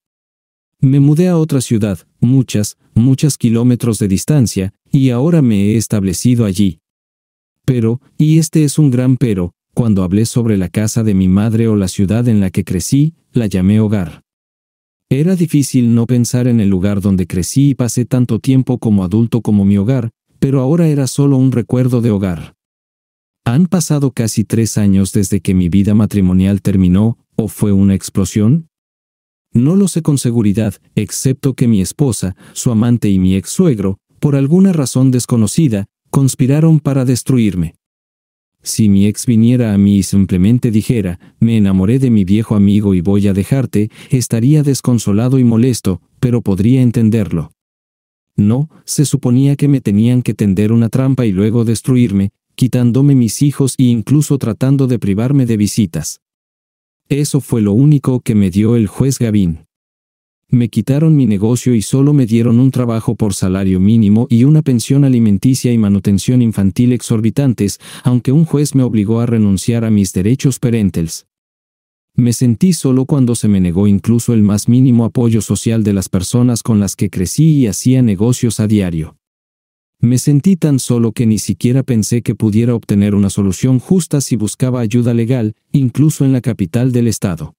Me mudé a otra ciudad, muchas, muchas kilómetros de distancia, y ahora me he establecido allí. Pero, y este es un gran pero, cuando hablé sobre la casa de mi madre o la ciudad en la que crecí, la llamé hogar. Era difícil no pensar en el lugar donde crecí y pasé tanto tiempo como adulto como mi hogar, pero ahora era solo un recuerdo de hogar. Han pasado casi tres años desde que mi vida matrimonial terminó, o fue una explosión, no lo sé con seguridad, excepto que mi esposa, su amante y mi ex suegro, por alguna razón desconocida, conspiraron para destruirme. Si mi ex viniera a mí y simplemente dijera, me enamoré de mi viejo amigo y voy a dejarte, estaría desconsolado y molesto, pero podría entenderlo. No, se suponía que me tenían que tender una trampa y luego destruirme, quitándome mis hijos e incluso tratando de privarme de visitas. Eso fue lo único que me dio el juez Gavín. Me quitaron mi negocio y solo me dieron un trabajo por salario mínimo y una pensión alimenticia y manutención infantil exorbitantes, aunque un juez me obligó a renunciar a mis derechos parentales. Me sentí solo cuando se me negó incluso el más mínimo apoyo social de las personas con las que crecí y hacía negocios a diario. Me sentí tan solo que ni siquiera pensé que pudiera obtener una solución justa si buscaba ayuda legal, incluso en la capital del estado.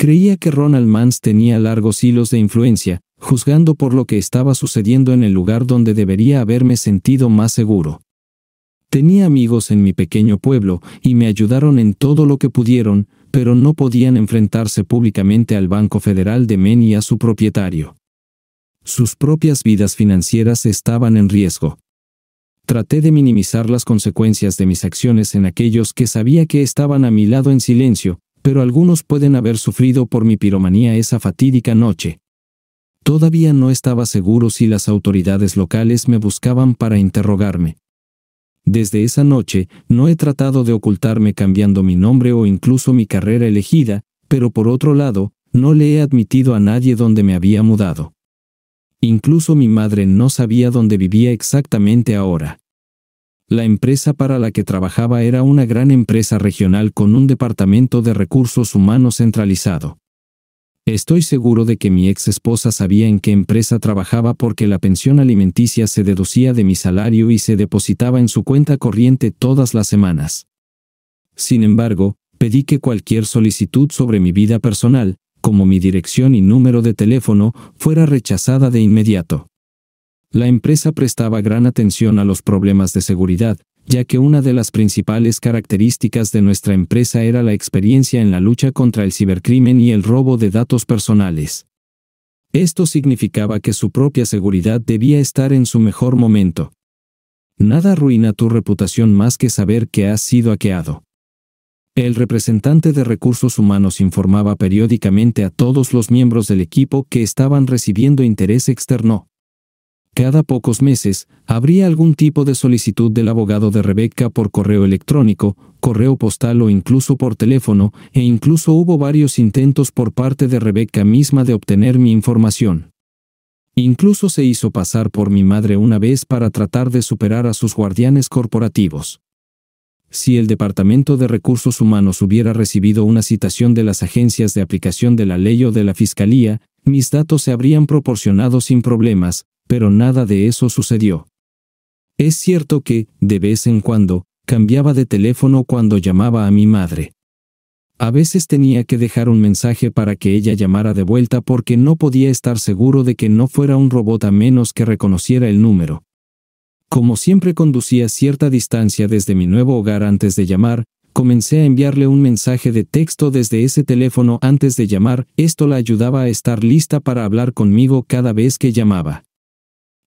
Creía que Ronald Mans tenía largos hilos de influencia, juzgando por lo que estaba sucediendo en el lugar donde debería haberme sentido más seguro. Tenía amigos en mi pequeño pueblo, y me ayudaron en todo lo que pudieron, pero no podían enfrentarse públicamente al Banco Federal de Men y a su propietario. Sus propias vidas financieras estaban en riesgo. Traté de minimizar las consecuencias de mis acciones en aquellos que sabía que estaban a mi lado en silencio, pero algunos pueden haber sufrido por mi piromanía esa fatídica noche. Todavía no estaba seguro si las autoridades locales me buscaban para interrogarme. Desde esa noche, no he tratado de ocultarme cambiando mi nombre o incluso mi carrera elegida, pero por otro lado, no le he admitido a nadie donde me había mudado. Incluso mi madre no sabía dónde vivía exactamente ahora. La empresa para la que trabajaba era una gran empresa regional con un departamento de recursos humanos centralizado. Estoy seguro de que mi ex esposa sabía en qué empresa trabajaba porque la pensión alimenticia se deducía de mi salario y se depositaba en su cuenta corriente todas las semanas. Sin embargo, pedí que cualquier solicitud sobre mi vida personal, como mi dirección y número de teléfono, fuera rechazada de inmediato. La empresa prestaba gran atención a los problemas de seguridad, ya que una de las principales características de nuestra empresa era la experiencia en la lucha contra el cibercrimen y el robo de datos personales. Esto significaba que su propia seguridad debía estar en su mejor momento. Nada arruina tu reputación más que saber que has sido hackeado. El representante de recursos humanos informaba periódicamente a todos los miembros del equipo que estaban recibiendo interés externo, cada pocos meses, habría algún tipo de solicitud del abogado de Rebeca por correo electrónico, correo postal o incluso por teléfono, e incluso hubo varios intentos por parte de Rebeca misma de obtener mi información. Incluso se hizo pasar por mi madre una vez para tratar de superar a sus guardianes corporativos. Si el Departamento de Recursos Humanos hubiera recibido una citación de las agencias de aplicación de la ley o de la Fiscalía, mis datos se habrían proporcionado sin problemas, pero nada de eso sucedió. Es cierto que, de vez en cuando, cambiaba de teléfono cuando llamaba a mi madre. A veces tenía que dejar un mensaje para que ella llamara de vuelta porque no podía estar seguro de que no fuera un robot a menos que reconociera el número. Como siempre conducía cierta distancia desde mi nuevo hogar antes de llamar, comencé a enviarle un mensaje de texto desde ese teléfono antes de llamar, esto la ayudaba a estar lista para hablar conmigo cada vez que llamaba.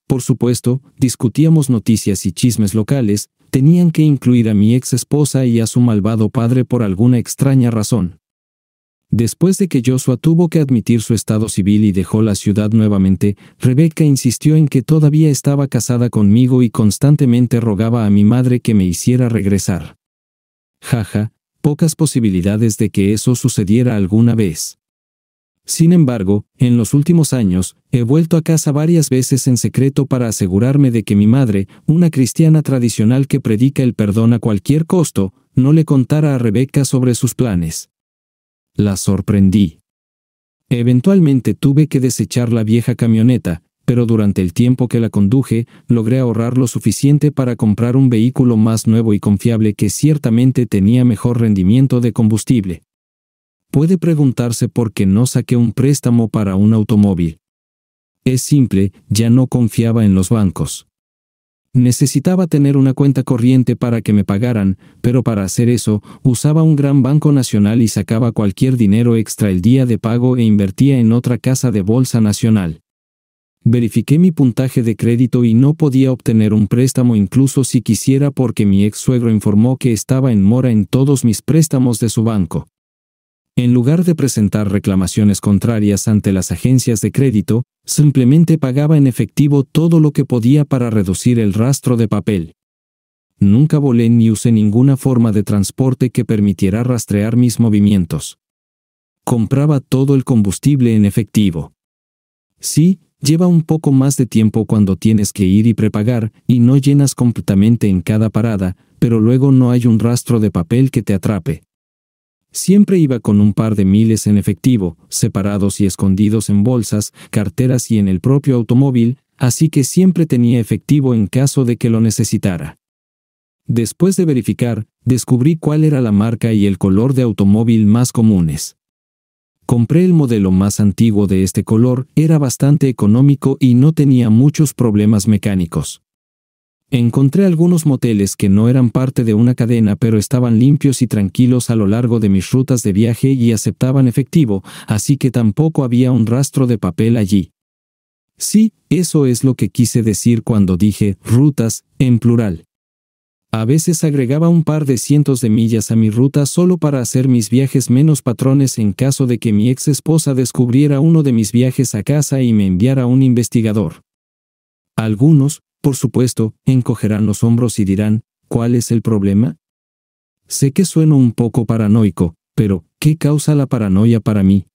Por supuesto, discutíamos noticias y chismes locales, tenían que incluir a mi ex esposa y a su malvado padre por alguna extraña razón. Después de que Joshua tuvo que admitir su estado civil y dejó la ciudad nuevamente, Rebecca insistió en que todavía estaba casada conmigo y constantemente rogaba a mi madre que me hiciera regresar. Jaja, pocas posibilidades de que eso sucediera alguna vez. Sin embargo, en los últimos años, he vuelto a casa varias veces en secreto para asegurarme de que mi madre, una cristiana tradicional que predica el perdón a cualquier costo, no le contara a Rebeca sobre sus planes. La sorprendí. Eventualmente tuve que desechar la vieja camioneta, pero durante el tiempo que la conduje, logré ahorrar lo suficiente para comprar un vehículo más nuevo y confiable que ciertamente tenía mejor rendimiento de combustible puede preguntarse por qué no saqué un préstamo para un automóvil. Es simple, ya no confiaba en los bancos. Necesitaba tener una cuenta corriente para que me pagaran, pero para hacer eso, usaba un gran banco nacional y sacaba cualquier dinero extra el día de pago e invertía en otra casa de bolsa nacional. Verifiqué mi puntaje de crédito y no podía obtener un préstamo incluso si quisiera porque mi ex suegro informó que estaba en mora en todos mis préstamos de su banco. En lugar de presentar reclamaciones contrarias ante las agencias de crédito, simplemente pagaba en efectivo todo lo que podía para reducir el rastro de papel. Nunca volé ni usé ninguna forma de transporte que permitiera rastrear mis movimientos. Compraba todo el combustible en efectivo. Sí, lleva un poco más de tiempo cuando tienes que ir y prepagar, y no llenas completamente en cada parada, pero luego no hay un rastro de papel que te atrape. Siempre iba con un par de miles en efectivo, separados y escondidos en bolsas, carteras y en el propio automóvil, así que siempre tenía efectivo en caso de que lo necesitara. Después de verificar, descubrí cuál era la marca y el color de automóvil más comunes. Compré el modelo más antiguo de este color, era bastante económico y no tenía muchos problemas mecánicos. Encontré algunos moteles que no eran parte de una cadena pero estaban limpios y tranquilos a lo largo de mis rutas de viaje y aceptaban efectivo, así que tampoco había un rastro de papel allí. Sí, eso es lo que quise decir cuando dije rutas, en plural. A veces agregaba un par de cientos de millas a mi ruta solo para hacer mis viajes menos patrones en caso de que mi ex esposa descubriera uno de mis viajes a casa y me enviara un investigador. Algunos, por supuesto, encogerán los hombros y dirán, ¿cuál es el problema? Sé que sueno un poco paranoico, pero, ¿qué causa la paranoia para mí?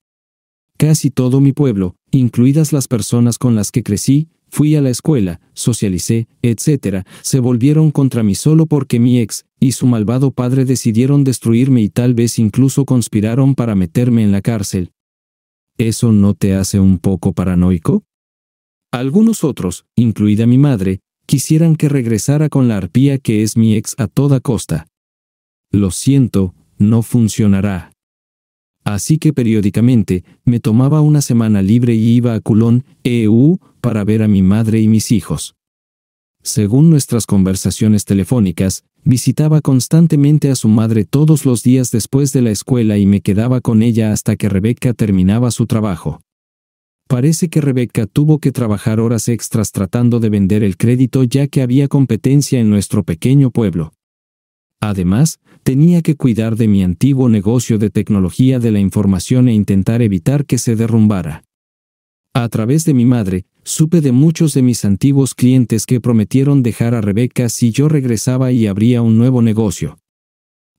Casi todo mi pueblo, incluidas las personas con las que crecí, fui a la escuela, socialicé, etc., se volvieron contra mí solo porque mi ex y su malvado padre decidieron destruirme y tal vez incluso conspiraron para meterme en la cárcel. ¿Eso no te hace un poco paranoico? Algunos otros, incluida mi madre, quisieran que regresara con la arpía que es mi ex a toda costa. Lo siento, no funcionará. Así que periódicamente me tomaba una semana libre y iba a Culón, EU, para ver a mi madre y mis hijos. Según nuestras conversaciones telefónicas, visitaba constantemente a su madre todos los días después de la escuela y me quedaba con ella hasta que Rebeca terminaba su trabajo. Parece que Rebeca tuvo que trabajar horas extras tratando de vender el crédito ya que había competencia en nuestro pequeño pueblo. Además, tenía que cuidar de mi antiguo negocio de tecnología de la información e intentar evitar que se derrumbara. A través de mi madre, supe de muchos de mis antiguos clientes que prometieron dejar a Rebeca si yo regresaba y abría un nuevo negocio.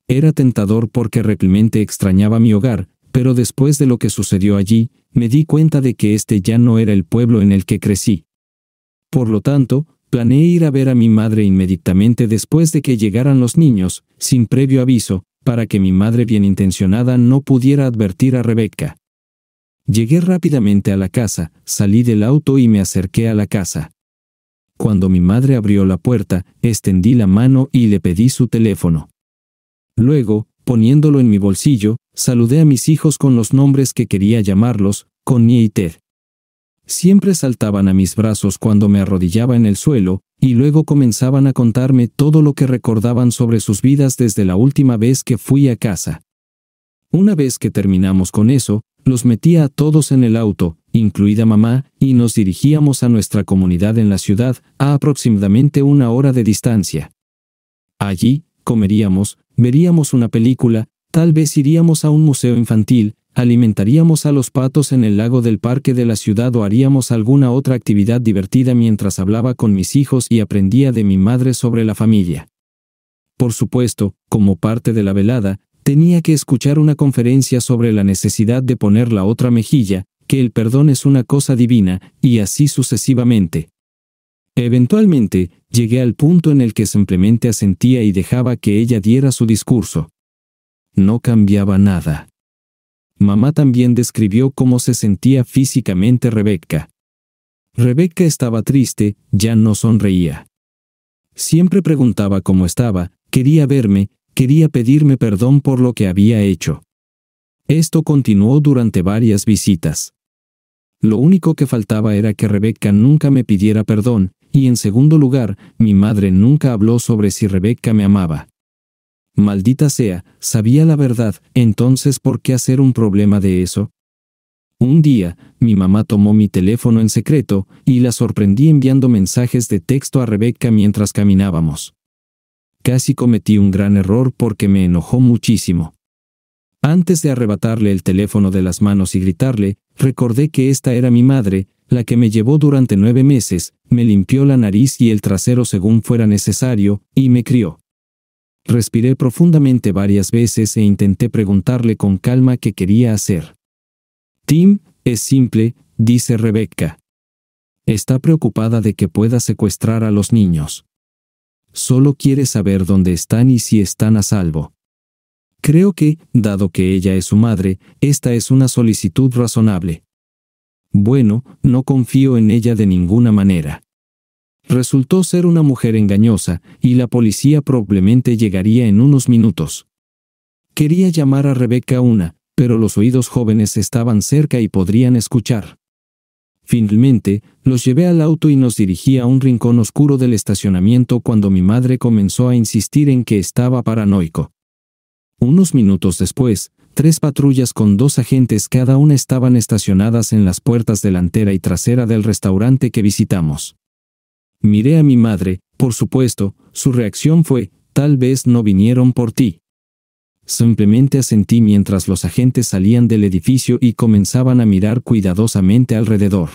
Era tentador porque realmente extrañaba mi hogar, pero después de lo que sucedió allí, me di cuenta de que este ya no era el pueblo en el que crecí. Por lo tanto, planeé ir a ver a mi madre inmediatamente después de que llegaran los niños, sin previo aviso, para que mi madre bien intencionada no pudiera advertir a Rebeca. Llegué rápidamente a la casa, salí del auto y me acerqué a la casa. Cuando mi madre abrió la puerta, extendí la mano y le pedí su teléfono. Luego, poniéndolo en mi bolsillo, Saludé a mis hijos con los nombres que quería llamarlos, con y Siempre saltaban a mis brazos cuando me arrodillaba en el suelo, y luego comenzaban a contarme todo lo que recordaban sobre sus vidas desde la última vez que fui a casa. Una vez que terminamos con eso, los metía a todos en el auto, incluida mamá, y nos dirigíamos a nuestra comunidad en la ciudad, a aproximadamente una hora de distancia. Allí, comeríamos, veríamos una película, Tal vez iríamos a un museo infantil, alimentaríamos a los patos en el lago del parque de la ciudad o haríamos alguna otra actividad divertida mientras hablaba con mis hijos y aprendía de mi madre sobre la familia. Por supuesto, como parte de la velada, tenía que escuchar una conferencia sobre la necesidad de poner la otra mejilla, que el perdón es una cosa divina, y así sucesivamente. Eventualmente, llegué al punto en el que simplemente asentía y dejaba que ella diera su discurso. No cambiaba nada. Mamá también describió cómo se sentía físicamente Rebeca. Rebeca estaba triste, ya no sonreía. Siempre preguntaba cómo estaba, quería verme, quería pedirme perdón por lo que había hecho. Esto continuó durante varias visitas. Lo único que faltaba era que Rebeca nunca me pidiera perdón, y en segundo lugar, mi madre nunca habló sobre si Rebeca me amaba. Maldita sea, sabía la verdad, entonces ¿por qué hacer un problema de eso? Un día, mi mamá tomó mi teléfono en secreto, y la sorprendí enviando mensajes de texto a Rebeca mientras caminábamos. Casi cometí un gran error porque me enojó muchísimo. Antes de arrebatarle el teléfono de las manos y gritarle, recordé que esta era mi madre, la que me llevó durante nueve meses, me limpió la nariz y el trasero según fuera necesario, y me crió. Respiré profundamente varias veces e intenté preguntarle con calma qué quería hacer. Tim, es simple, dice Rebecca. Está preocupada de que pueda secuestrar a los niños. Solo quiere saber dónde están y si están a salvo. Creo que, dado que ella es su madre, esta es una solicitud razonable. Bueno, no confío en ella de ninguna manera. Resultó ser una mujer engañosa, y la policía probablemente llegaría en unos minutos. Quería llamar a Rebeca una, pero los oídos jóvenes estaban cerca y podrían escuchar. Finalmente, los llevé al auto y nos dirigí a un rincón oscuro del estacionamiento cuando mi madre comenzó a insistir en que estaba paranoico. Unos minutos después, tres patrullas con dos agentes cada una estaban estacionadas en las puertas delantera y trasera del restaurante que visitamos. Miré a mi madre, por supuesto, su reacción fue, tal vez no vinieron por ti. Simplemente asentí mientras los agentes salían del edificio y comenzaban a mirar cuidadosamente alrededor.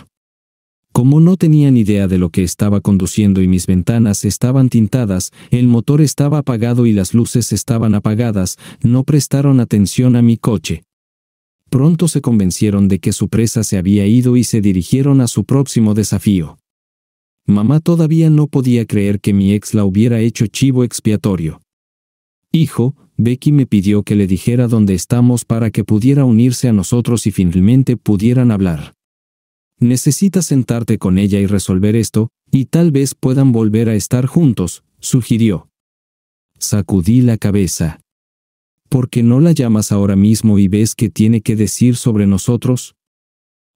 Como no tenían idea de lo que estaba conduciendo y mis ventanas estaban tintadas, el motor estaba apagado y las luces estaban apagadas, no prestaron atención a mi coche. Pronto se convencieron de que su presa se había ido y se dirigieron a su próximo desafío. Mamá todavía no podía creer que mi ex la hubiera hecho chivo expiatorio. Hijo, Becky me pidió que le dijera dónde estamos para que pudiera unirse a nosotros y finalmente pudieran hablar. Necesitas sentarte con ella y resolver esto, y tal vez puedan volver a estar juntos, sugirió. Sacudí la cabeza. ¿Por qué no la llamas ahora mismo y ves qué tiene que decir sobre nosotros?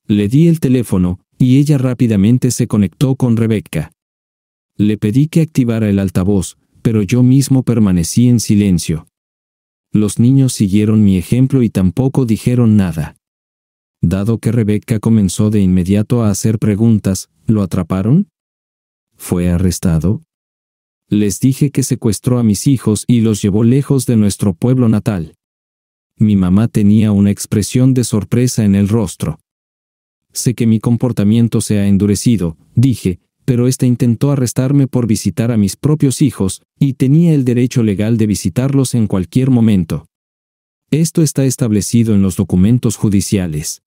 Le di el teléfono, y ella rápidamente se conectó con Rebeca. Le pedí que activara el altavoz, pero yo mismo permanecí en silencio. Los niños siguieron mi ejemplo y tampoco dijeron nada. Dado que Rebeca comenzó de inmediato a hacer preguntas, ¿lo atraparon? ¿Fue arrestado? Les dije que secuestró a mis hijos y los llevó lejos de nuestro pueblo natal. Mi mamá tenía una expresión de sorpresa en el rostro. Sé que mi comportamiento se ha endurecido, dije, pero éste intentó arrestarme por visitar a mis propios hijos, y tenía el derecho legal de visitarlos en cualquier momento. Esto está establecido en los documentos judiciales.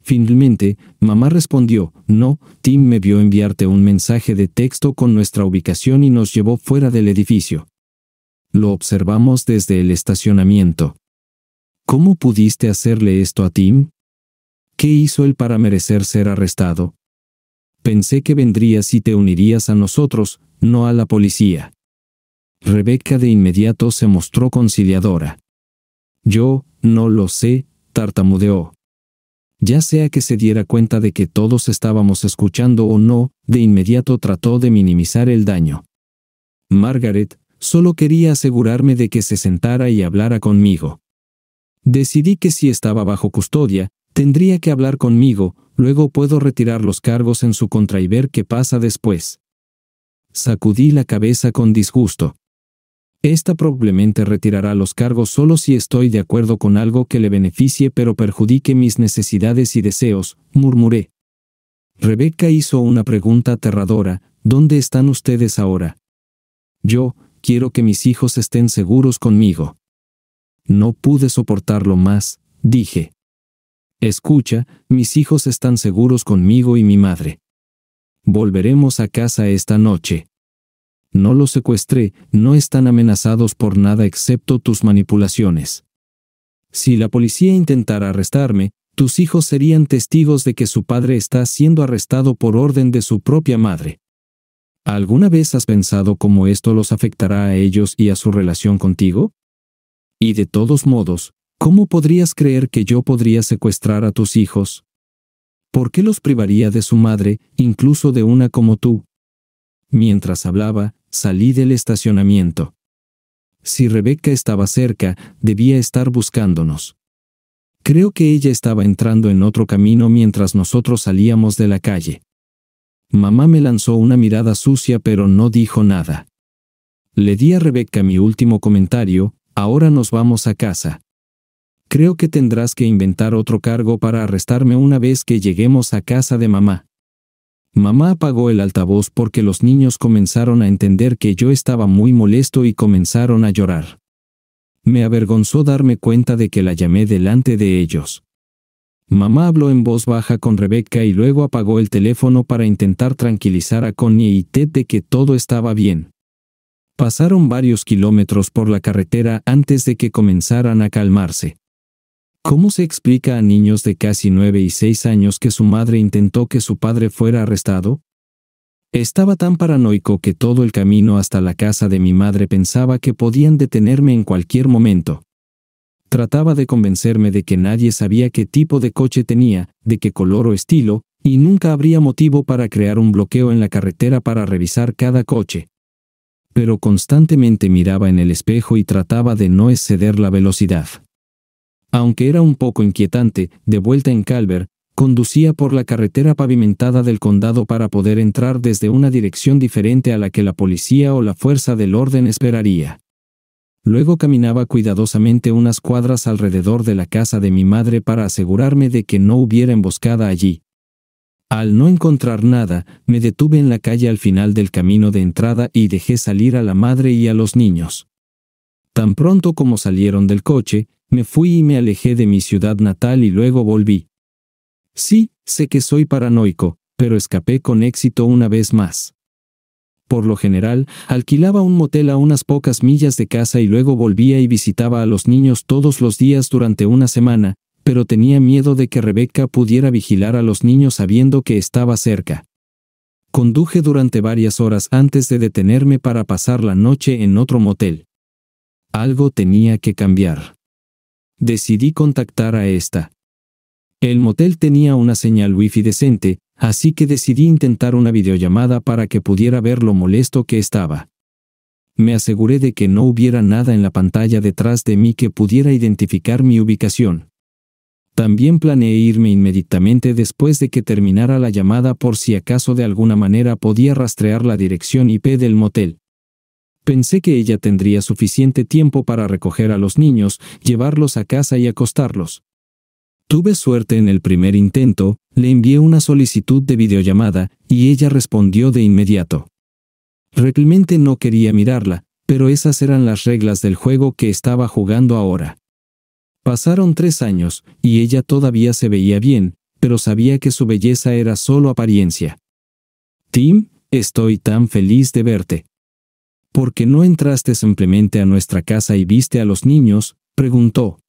Finalmente, mamá respondió, no, Tim me vio enviarte un mensaje de texto con nuestra ubicación y nos llevó fuera del edificio. Lo observamos desde el estacionamiento. ¿Cómo pudiste hacerle esto a Tim? ¿Qué hizo él para merecer ser arrestado? Pensé que vendrías y te unirías a nosotros, no a la policía. Rebeca de inmediato se mostró conciliadora. Yo, no lo sé, tartamudeó. Ya sea que se diera cuenta de que todos estábamos escuchando o no, de inmediato trató de minimizar el daño. Margaret, solo quería asegurarme de que se sentara y hablara conmigo. Decidí que si estaba bajo custodia, Tendría que hablar conmigo, luego puedo retirar los cargos en su contra y ver qué pasa después. Sacudí la cabeza con disgusto. Esta probablemente retirará los cargos solo si estoy de acuerdo con algo que le beneficie pero perjudique mis necesidades y deseos, murmuré. Rebeca hizo una pregunta aterradora, ¿dónde están ustedes ahora? Yo, quiero que mis hijos estén seguros conmigo. No pude soportarlo más, dije. Escucha, mis hijos están seguros conmigo y mi madre. Volveremos a casa esta noche. No los secuestré, no están amenazados por nada excepto tus manipulaciones. Si la policía intentara arrestarme, tus hijos serían testigos de que su padre está siendo arrestado por orden de su propia madre. ¿Alguna vez has pensado cómo esto los afectará a ellos y a su relación contigo? Y de todos modos, ¿Cómo podrías creer que yo podría secuestrar a tus hijos? ¿Por qué los privaría de su madre, incluso de una como tú? Mientras hablaba, salí del estacionamiento. Si Rebeca estaba cerca, debía estar buscándonos. Creo que ella estaba entrando en otro camino mientras nosotros salíamos de la calle. Mamá me lanzó una mirada sucia pero no dijo nada. Le di a Rebeca mi último comentario, ahora nos vamos a casa. Creo que tendrás que inventar otro cargo para arrestarme una vez que lleguemos a casa de mamá. Mamá apagó el altavoz porque los niños comenzaron a entender que yo estaba muy molesto y comenzaron a llorar. Me avergonzó darme cuenta de que la llamé delante de ellos. Mamá habló en voz baja con Rebecca y luego apagó el teléfono para intentar tranquilizar a Connie y Ted de que todo estaba bien. Pasaron varios kilómetros por la carretera antes de que comenzaran a calmarse. ¿Cómo se explica a niños de casi nueve y seis años que su madre intentó que su padre fuera arrestado? Estaba tan paranoico que todo el camino hasta la casa de mi madre pensaba que podían detenerme en cualquier momento. Trataba de convencerme de que nadie sabía qué tipo de coche tenía, de qué color o estilo, y nunca habría motivo para crear un bloqueo en la carretera para revisar cada coche. Pero constantemente miraba en el espejo y trataba de no exceder la velocidad aunque era un poco inquietante, de vuelta en Calver, conducía por la carretera pavimentada del condado para poder entrar desde una dirección diferente a la que la policía o la fuerza del orden esperaría. Luego caminaba cuidadosamente unas cuadras alrededor de la casa de mi madre para asegurarme de que no hubiera emboscada allí. Al no encontrar nada, me detuve en la calle al final del camino de entrada y dejé salir a la madre y a los niños. Tan pronto como salieron del coche, me fui y me alejé de mi ciudad natal y luego volví. Sí, sé que soy paranoico, pero escapé con éxito una vez más. Por lo general, alquilaba un motel a unas pocas millas de casa y luego volvía y visitaba a los niños todos los días durante una semana, pero tenía miedo de que Rebeca pudiera vigilar a los niños sabiendo que estaba cerca. Conduje durante varias horas antes de detenerme para pasar la noche en otro motel. Algo tenía que cambiar decidí contactar a esta. El motel tenía una señal wifi decente, así que decidí intentar una videollamada para que pudiera ver lo molesto que estaba. Me aseguré de que no hubiera nada en la pantalla detrás de mí que pudiera identificar mi ubicación. También planeé irme inmediatamente después de que terminara la llamada por si acaso de alguna manera podía rastrear la dirección IP del motel. Pensé que ella tendría suficiente tiempo para recoger a los niños, llevarlos a casa y acostarlos. Tuve suerte en el primer intento, le envié una solicitud de videollamada, y ella respondió de inmediato. Realmente no quería mirarla, pero esas eran las reglas del juego que estaba jugando ahora. Pasaron tres años, y ella todavía se veía bien, pero sabía que su belleza era solo apariencia. Tim, estoy tan feliz de verte. —¿Por qué no entraste simplemente a nuestra casa y viste a los niños? preguntó.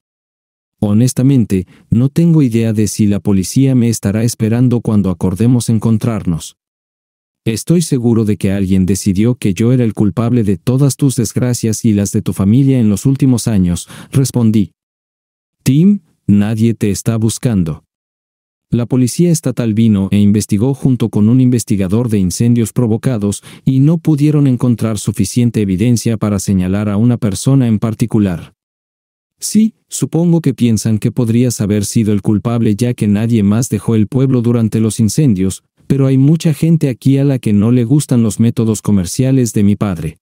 Honestamente, no tengo idea de si la policía me estará esperando cuando acordemos encontrarnos. Estoy seguro de que alguien decidió que yo era el culpable de todas tus desgracias y las de tu familia en los últimos años, respondí. Tim, nadie te está buscando. La policía estatal vino e investigó junto con un investigador de incendios provocados y no pudieron encontrar suficiente evidencia para señalar a una persona en particular. Sí, supongo que piensan que podrías haber sido el culpable ya que nadie más dejó el pueblo durante los incendios, pero hay mucha gente aquí a la que no le gustan los métodos comerciales de mi padre.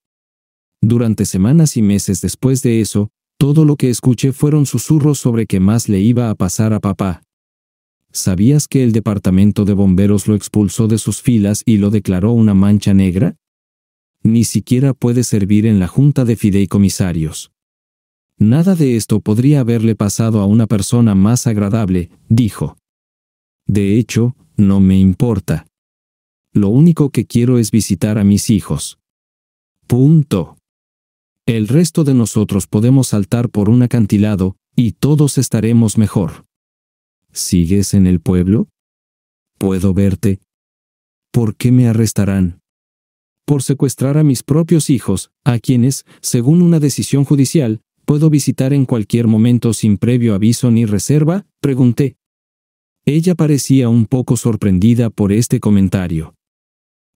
Durante semanas y meses después de eso, todo lo que escuché fueron susurros sobre qué más le iba a pasar a papá, ¿Sabías que el departamento de bomberos lo expulsó de sus filas y lo declaró una mancha negra? Ni siquiera puede servir en la Junta de Fideicomisarios. Nada de esto podría haberle pasado a una persona más agradable, dijo. De hecho, no me importa. Lo único que quiero es visitar a mis hijos. Punto. El resto de nosotros podemos saltar por un acantilado, y todos estaremos mejor. ¿Sigues en el pueblo? ¿Puedo verte? ¿Por qué me arrestarán? Por secuestrar a mis propios hijos, a quienes, según una decisión judicial, puedo visitar en cualquier momento sin previo aviso ni reserva, pregunté. Ella parecía un poco sorprendida por este comentario.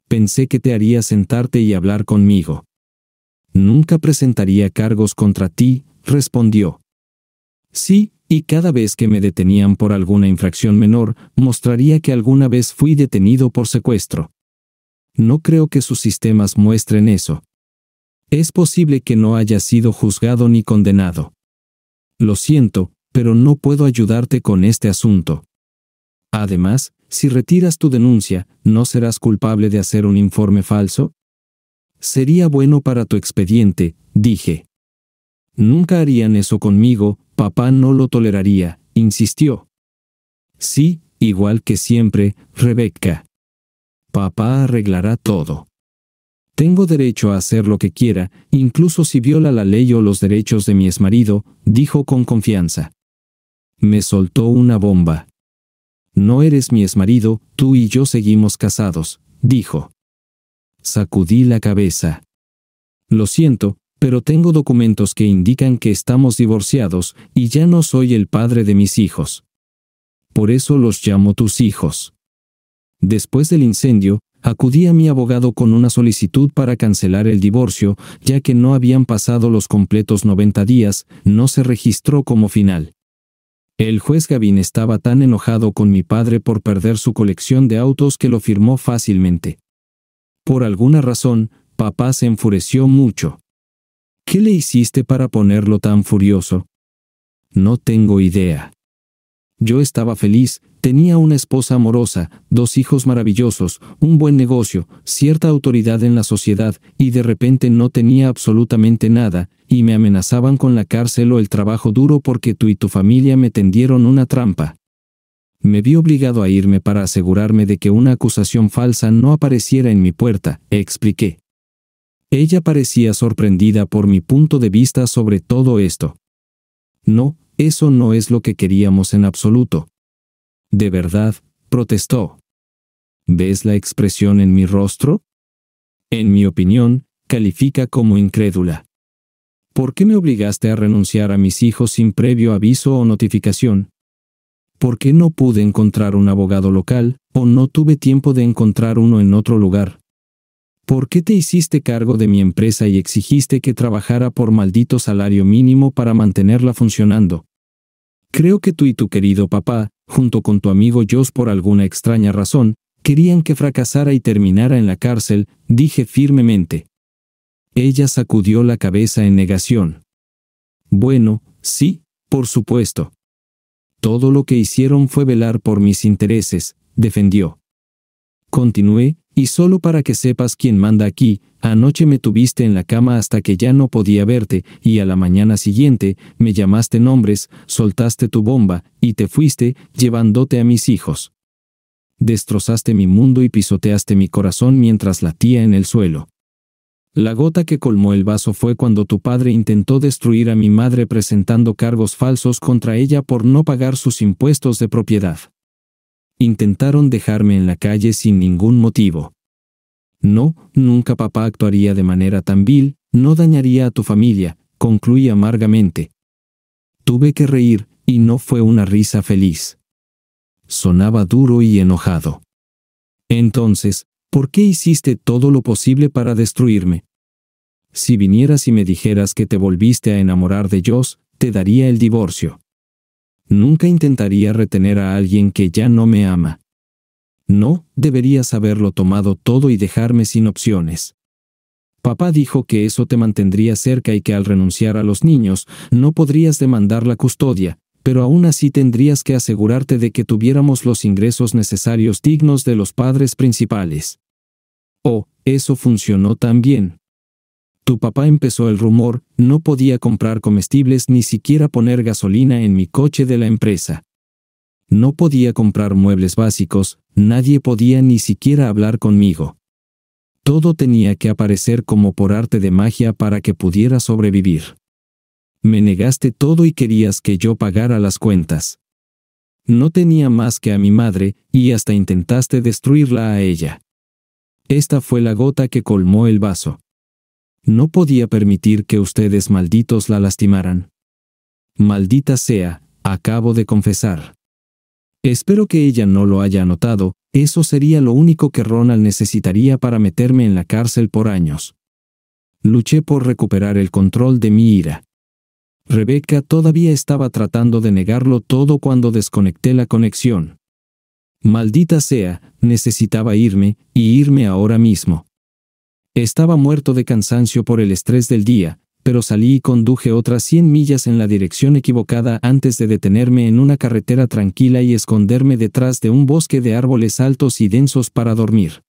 Pensé que te haría sentarte y hablar conmigo. Nunca presentaría cargos contra ti, respondió. Sí, y cada vez que me detenían por alguna infracción menor, mostraría que alguna vez fui detenido por secuestro. No creo que sus sistemas muestren eso. Es posible que no haya sido juzgado ni condenado. Lo siento, pero no puedo ayudarte con este asunto. Además, si retiras tu denuncia, ¿no serás culpable de hacer un informe falso? Sería bueno para tu expediente, dije. Nunca harían eso conmigo, papá no lo toleraría, insistió. Sí, igual que siempre, Rebeca. Papá arreglará todo. Tengo derecho a hacer lo que quiera, incluso si viola la ley o los derechos de mi exmarido, dijo con confianza. Me soltó una bomba. No eres mi exmarido, tú y yo seguimos casados, dijo. Sacudí la cabeza. Lo siento, pero tengo documentos que indican que estamos divorciados y ya no soy el padre de mis hijos. Por eso los llamo tus hijos. Después del incendio, acudí a mi abogado con una solicitud para cancelar el divorcio, ya que no habían pasado los completos 90 días, no se registró como final. El juez Gavin estaba tan enojado con mi padre por perder su colección de autos que lo firmó fácilmente. Por alguna razón, papá se enfureció mucho. ¿Qué le hiciste para ponerlo tan furioso? No tengo idea. Yo estaba feliz, tenía una esposa amorosa, dos hijos maravillosos, un buen negocio, cierta autoridad en la sociedad, y de repente no tenía absolutamente nada, y me amenazaban con la cárcel o el trabajo duro porque tú y tu familia me tendieron una trampa. Me vi obligado a irme para asegurarme de que una acusación falsa no apareciera en mi puerta, expliqué. Ella parecía sorprendida por mi punto de vista sobre todo esto. No, eso no es lo que queríamos en absoluto. De verdad, protestó. ¿Ves la expresión en mi rostro? En mi opinión, califica como incrédula. ¿Por qué me obligaste a renunciar a mis hijos sin previo aviso o notificación? ¿Por qué no pude encontrar un abogado local, o no tuve tiempo de encontrar uno en otro lugar? ¿Por qué te hiciste cargo de mi empresa y exigiste que trabajara por maldito salario mínimo para mantenerla funcionando? Creo que tú y tu querido papá, junto con tu amigo Jos, por alguna extraña razón, querían que fracasara y terminara en la cárcel, dije firmemente. Ella sacudió la cabeza en negación. Bueno, sí, por supuesto. Todo lo que hicieron fue velar por mis intereses, defendió. Continué, y solo para que sepas quién manda aquí, anoche me tuviste en la cama hasta que ya no podía verte, y a la mañana siguiente, me llamaste nombres, soltaste tu bomba, y te fuiste, llevándote a mis hijos. Destrozaste mi mundo y pisoteaste mi corazón mientras latía en el suelo. La gota que colmó el vaso fue cuando tu padre intentó destruir a mi madre presentando cargos falsos contra ella por no pagar sus impuestos de propiedad. Intentaron dejarme en la calle sin ningún motivo. No, nunca papá actuaría de manera tan vil, no dañaría a tu familia, concluí amargamente. Tuve que reír, y no fue una risa feliz. Sonaba duro y enojado. Entonces, ¿por qué hiciste todo lo posible para destruirme? Si vinieras y me dijeras que te volviste a enamorar de Dios, te daría el divorcio. Nunca intentaría retener a alguien que ya no me ama. No, deberías haberlo tomado todo y dejarme sin opciones. Papá dijo que eso te mantendría cerca y que al renunciar a los niños, no podrías demandar la custodia, pero aún así tendrías que asegurarte de que tuviéramos los ingresos necesarios dignos de los padres principales. Oh, eso funcionó tan bien. Tu papá empezó el rumor, no podía comprar comestibles ni siquiera poner gasolina en mi coche de la empresa. No podía comprar muebles básicos, nadie podía ni siquiera hablar conmigo. Todo tenía que aparecer como por arte de magia para que pudiera sobrevivir. Me negaste todo y querías que yo pagara las cuentas. No tenía más que a mi madre, y hasta intentaste destruirla a ella. Esta fue la gota que colmó el vaso. No podía permitir que ustedes malditos la lastimaran. Maldita sea, acabo de confesar. Espero que ella no lo haya notado, eso sería lo único que Ronald necesitaría para meterme en la cárcel por años. Luché por recuperar el control de mi ira. Rebeca todavía estaba tratando de negarlo todo cuando desconecté la conexión. Maldita sea, necesitaba irme, y irme ahora mismo. Estaba muerto de cansancio por el estrés del día, pero salí y conduje otras 100 millas en la dirección equivocada antes de detenerme en una carretera tranquila y esconderme detrás de un bosque de árboles altos y densos para dormir.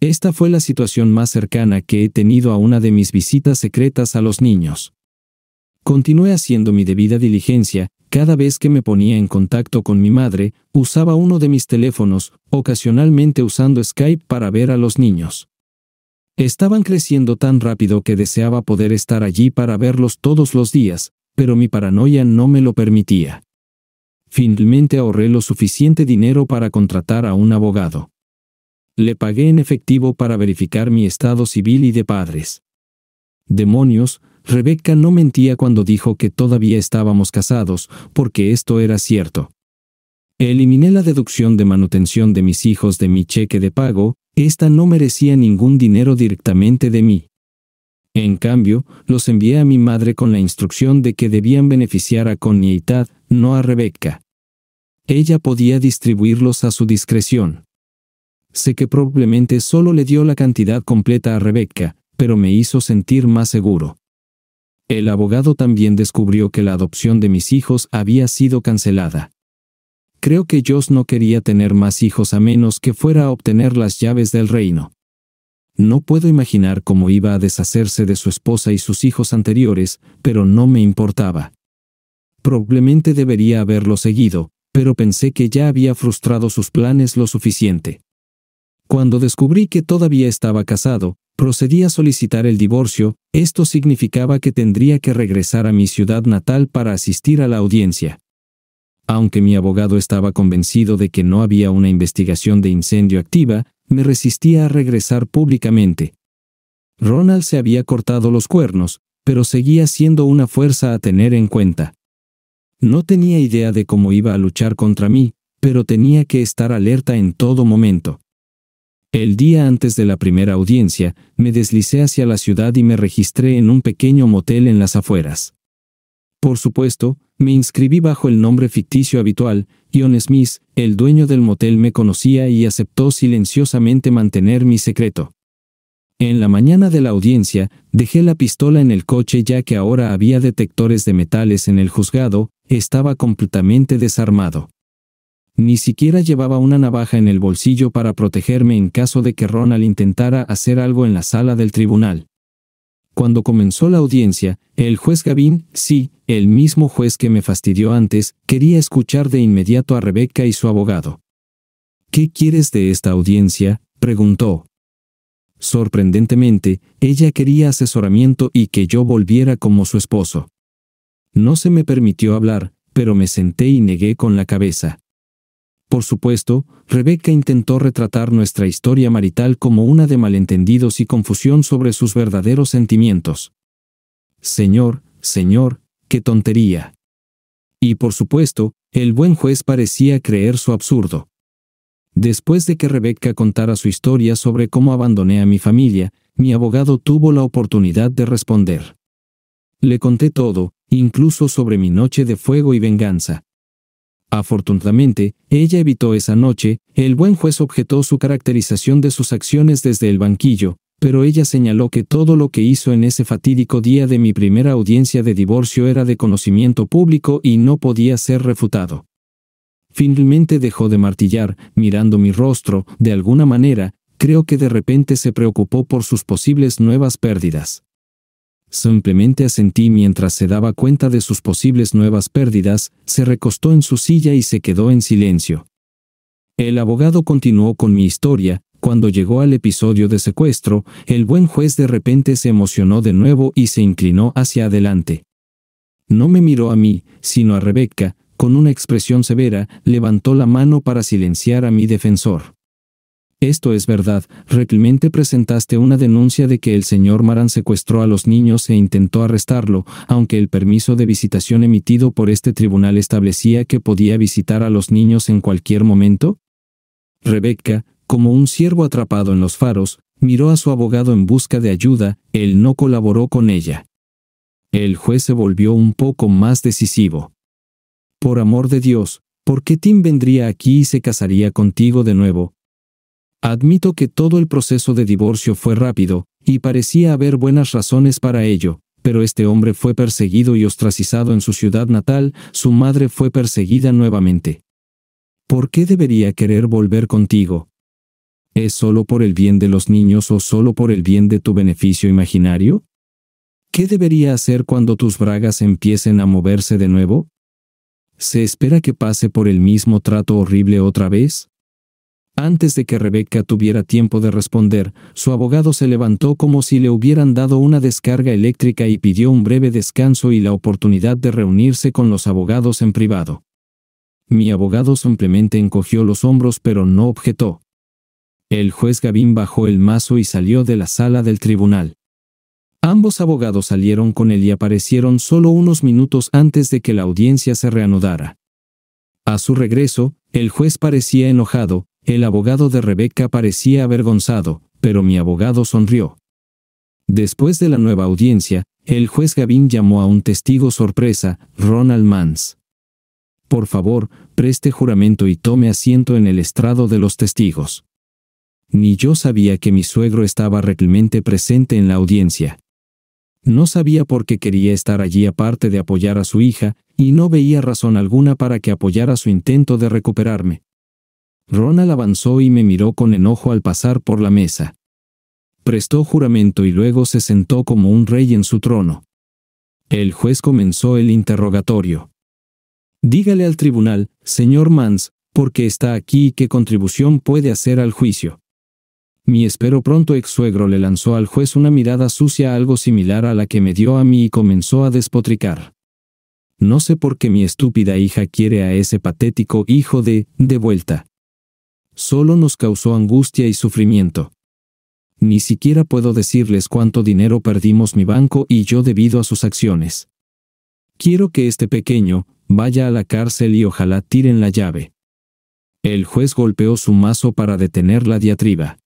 Esta fue la situación más cercana que he tenido a una de mis visitas secretas a los niños. Continué haciendo mi debida diligencia, cada vez que me ponía en contacto con mi madre, usaba uno de mis teléfonos, ocasionalmente usando Skype para ver a los niños. Estaban creciendo tan rápido que deseaba poder estar allí para verlos todos los días, pero mi paranoia no me lo permitía. Finalmente ahorré lo suficiente dinero para contratar a un abogado. Le pagué en efectivo para verificar mi estado civil y de padres. Demonios, Rebeca no mentía cuando dijo que todavía estábamos casados, porque esto era cierto. Eliminé la deducción de manutención de mis hijos de mi cheque de pago, esta no merecía ningún dinero directamente de mí. En cambio, los envié a mi madre con la instrucción de que debían beneficiar a Connie no a Rebecca. Ella podía distribuirlos a su discreción. Sé que probablemente solo le dio la cantidad completa a Rebecca, pero me hizo sentir más seguro. El abogado también descubrió que la adopción de mis hijos había sido cancelada. Creo que jos no quería tener más hijos a menos que fuera a obtener las llaves del reino. No puedo imaginar cómo iba a deshacerse de su esposa y sus hijos anteriores, pero no me importaba. Probablemente debería haberlo seguido, pero pensé que ya había frustrado sus planes lo suficiente. Cuando descubrí que todavía estaba casado, procedí a solicitar el divorcio, esto significaba que tendría que regresar a mi ciudad natal para asistir a la audiencia. Aunque mi abogado estaba convencido de que no había una investigación de incendio activa, me resistía a regresar públicamente. Ronald se había cortado los cuernos, pero seguía siendo una fuerza a tener en cuenta. No tenía idea de cómo iba a luchar contra mí, pero tenía que estar alerta en todo momento. El día antes de la primera audiencia, me deslicé hacia la ciudad y me registré en un pequeño motel en las afueras. Por supuesto, me inscribí bajo el nombre ficticio habitual, Ion Smith, el dueño del motel me conocía y aceptó silenciosamente mantener mi secreto. En la mañana de la audiencia, dejé la pistola en el coche ya que ahora había detectores de metales en el juzgado, estaba completamente desarmado. Ni siquiera llevaba una navaja en el bolsillo para protegerme en caso de que Ronald intentara hacer algo en la sala del tribunal. Cuando comenzó la audiencia, el juez Gavín, sí, el mismo juez que me fastidió antes, quería escuchar de inmediato a Rebeca y su abogado. ¿Qué quieres de esta audiencia? preguntó. Sorprendentemente, ella quería asesoramiento y que yo volviera como su esposo. No se me permitió hablar, pero me senté y negué con la cabeza. Por supuesto, Rebeca intentó retratar nuestra historia marital como una de malentendidos y confusión sobre sus verdaderos sentimientos. Señor, señor, qué tontería. Y por supuesto, el buen juez parecía creer su absurdo. Después de que Rebeca contara su historia sobre cómo abandoné a mi familia, mi abogado tuvo la oportunidad de responder. Le conté todo, incluso sobre mi noche de fuego y venganza, Afortunadamente, ella evitó esa noche, el buen juez objetó su caracterización de sus acciones desde el banquillo, pero ella señaló que todo lo que hizo en ese fatídico día de mi primera audiencia de divorcio era de conocimiento público y no podía ser refutado. Finalmente dejó de martillar, mirando mi rostro, de alguna manera, creo que de repente se preocupó por sus posibles nuevas pérdidas. Simplemente asentí mientras se daba cuenta de sus posibles nuevas pérdidas, se recostó en su silla y se quedó en silencio. El abogado continuó con mi historia, cuando llegó al episodio de secuestro, el buen juez de repente se emocionó de nuevo y se inclinó hacia adelante. No me miró a mí, sino a Rebecca, con una expresión severa, levantó la mano para silenciar a mi defensor. Esto es verdad, Recientemente presentaste una denuncia de que el señor Maran secuestró a los niños e intentó arrestarlo, aunque el permiso de visitación emitido por este tribunal establecía que podía visitar a los niños en cualquier momento? Rebecca, como un ciervo atrapado en los faros, miró a su abogado en busca de ayuda, él no colaboró con ella. El juez se volvió un poco más decisivo. Por amor de Dios, ¿por qué Tim vendría aquí y se casaría contigo de nuevo, Admito que todo el proceso de divorcio fue rápido, y parecía haber buenas razones para ello, pero este hombre fue perseguido y ostracizado en su ciudad natal, su madre fue perseguida nuevamente. ¿Por qué debería querer volver contigo? ¿Es solo por el bien de los niños o solo por el bien de tu beneficio imaginario? ¿Qué debería hacer cuando tus bragas empiecen a moverse de nuevo? ¿Se espera que pase por el mismo trato horrible otra vez? Antes de que Rebeca tuviera tiempo de responder, su abogado se levantó como si le hubieran dado una descarga eléctrica y pidió un breve descanso y la oportunidad de reunirse con los abogados en privado. Mi abogado simplemente encogió los hombros pero no objetó. El juez Gavín bajó el mazo y salió de la sala del tribunal. Ambos abogados salieron con él y aparecieron solo unos minutos antes de que la audiencia se reanudara. A su regreso, el juez parecía enojado, el abogado de Rebeca parecía avergonzado, pero mi abogado sonrió. Después de la nueva audiencia, el juez Gavin llamó a un testigo sorpresa, Ronald Mans. Por favor, preste juramento y tome asiento en el estrado de los testigos. Ni yo sabía que mi suegro estaba realmente presente en la audiencia. No sabía por qué quería estar allí aparte de apoyar a su hija, y no veía razón alguna para que apoyara su intento de recuperarme. Ronald avanzó y me miró con enojo al pasar por la mesa. Prestó juramento y luego se sentó como un rey en su trono. El juez comenzó el interrogatorio. Dígale al tribunal, señor Mans, por qué está aquí y qué contribución puede hacer al juicio. Mi espero pronto ex suegro le lanzó al juez una mirada sucia algo similar a la que me dio a mí y comenzó a despotricar. No sé por qué mi estúpida hija quiere a ese patético hijo de, de vuelta solo nos causó angustia y sufrimiento. Ni siquiera puedo decirles cuánto dinero perdimos mi banco y yo debido a sus acciones. Quiero que este pequeño vaya a la cárcel y ojalá tiren la llave. El juez golpeó su mazo para detener la diatriba.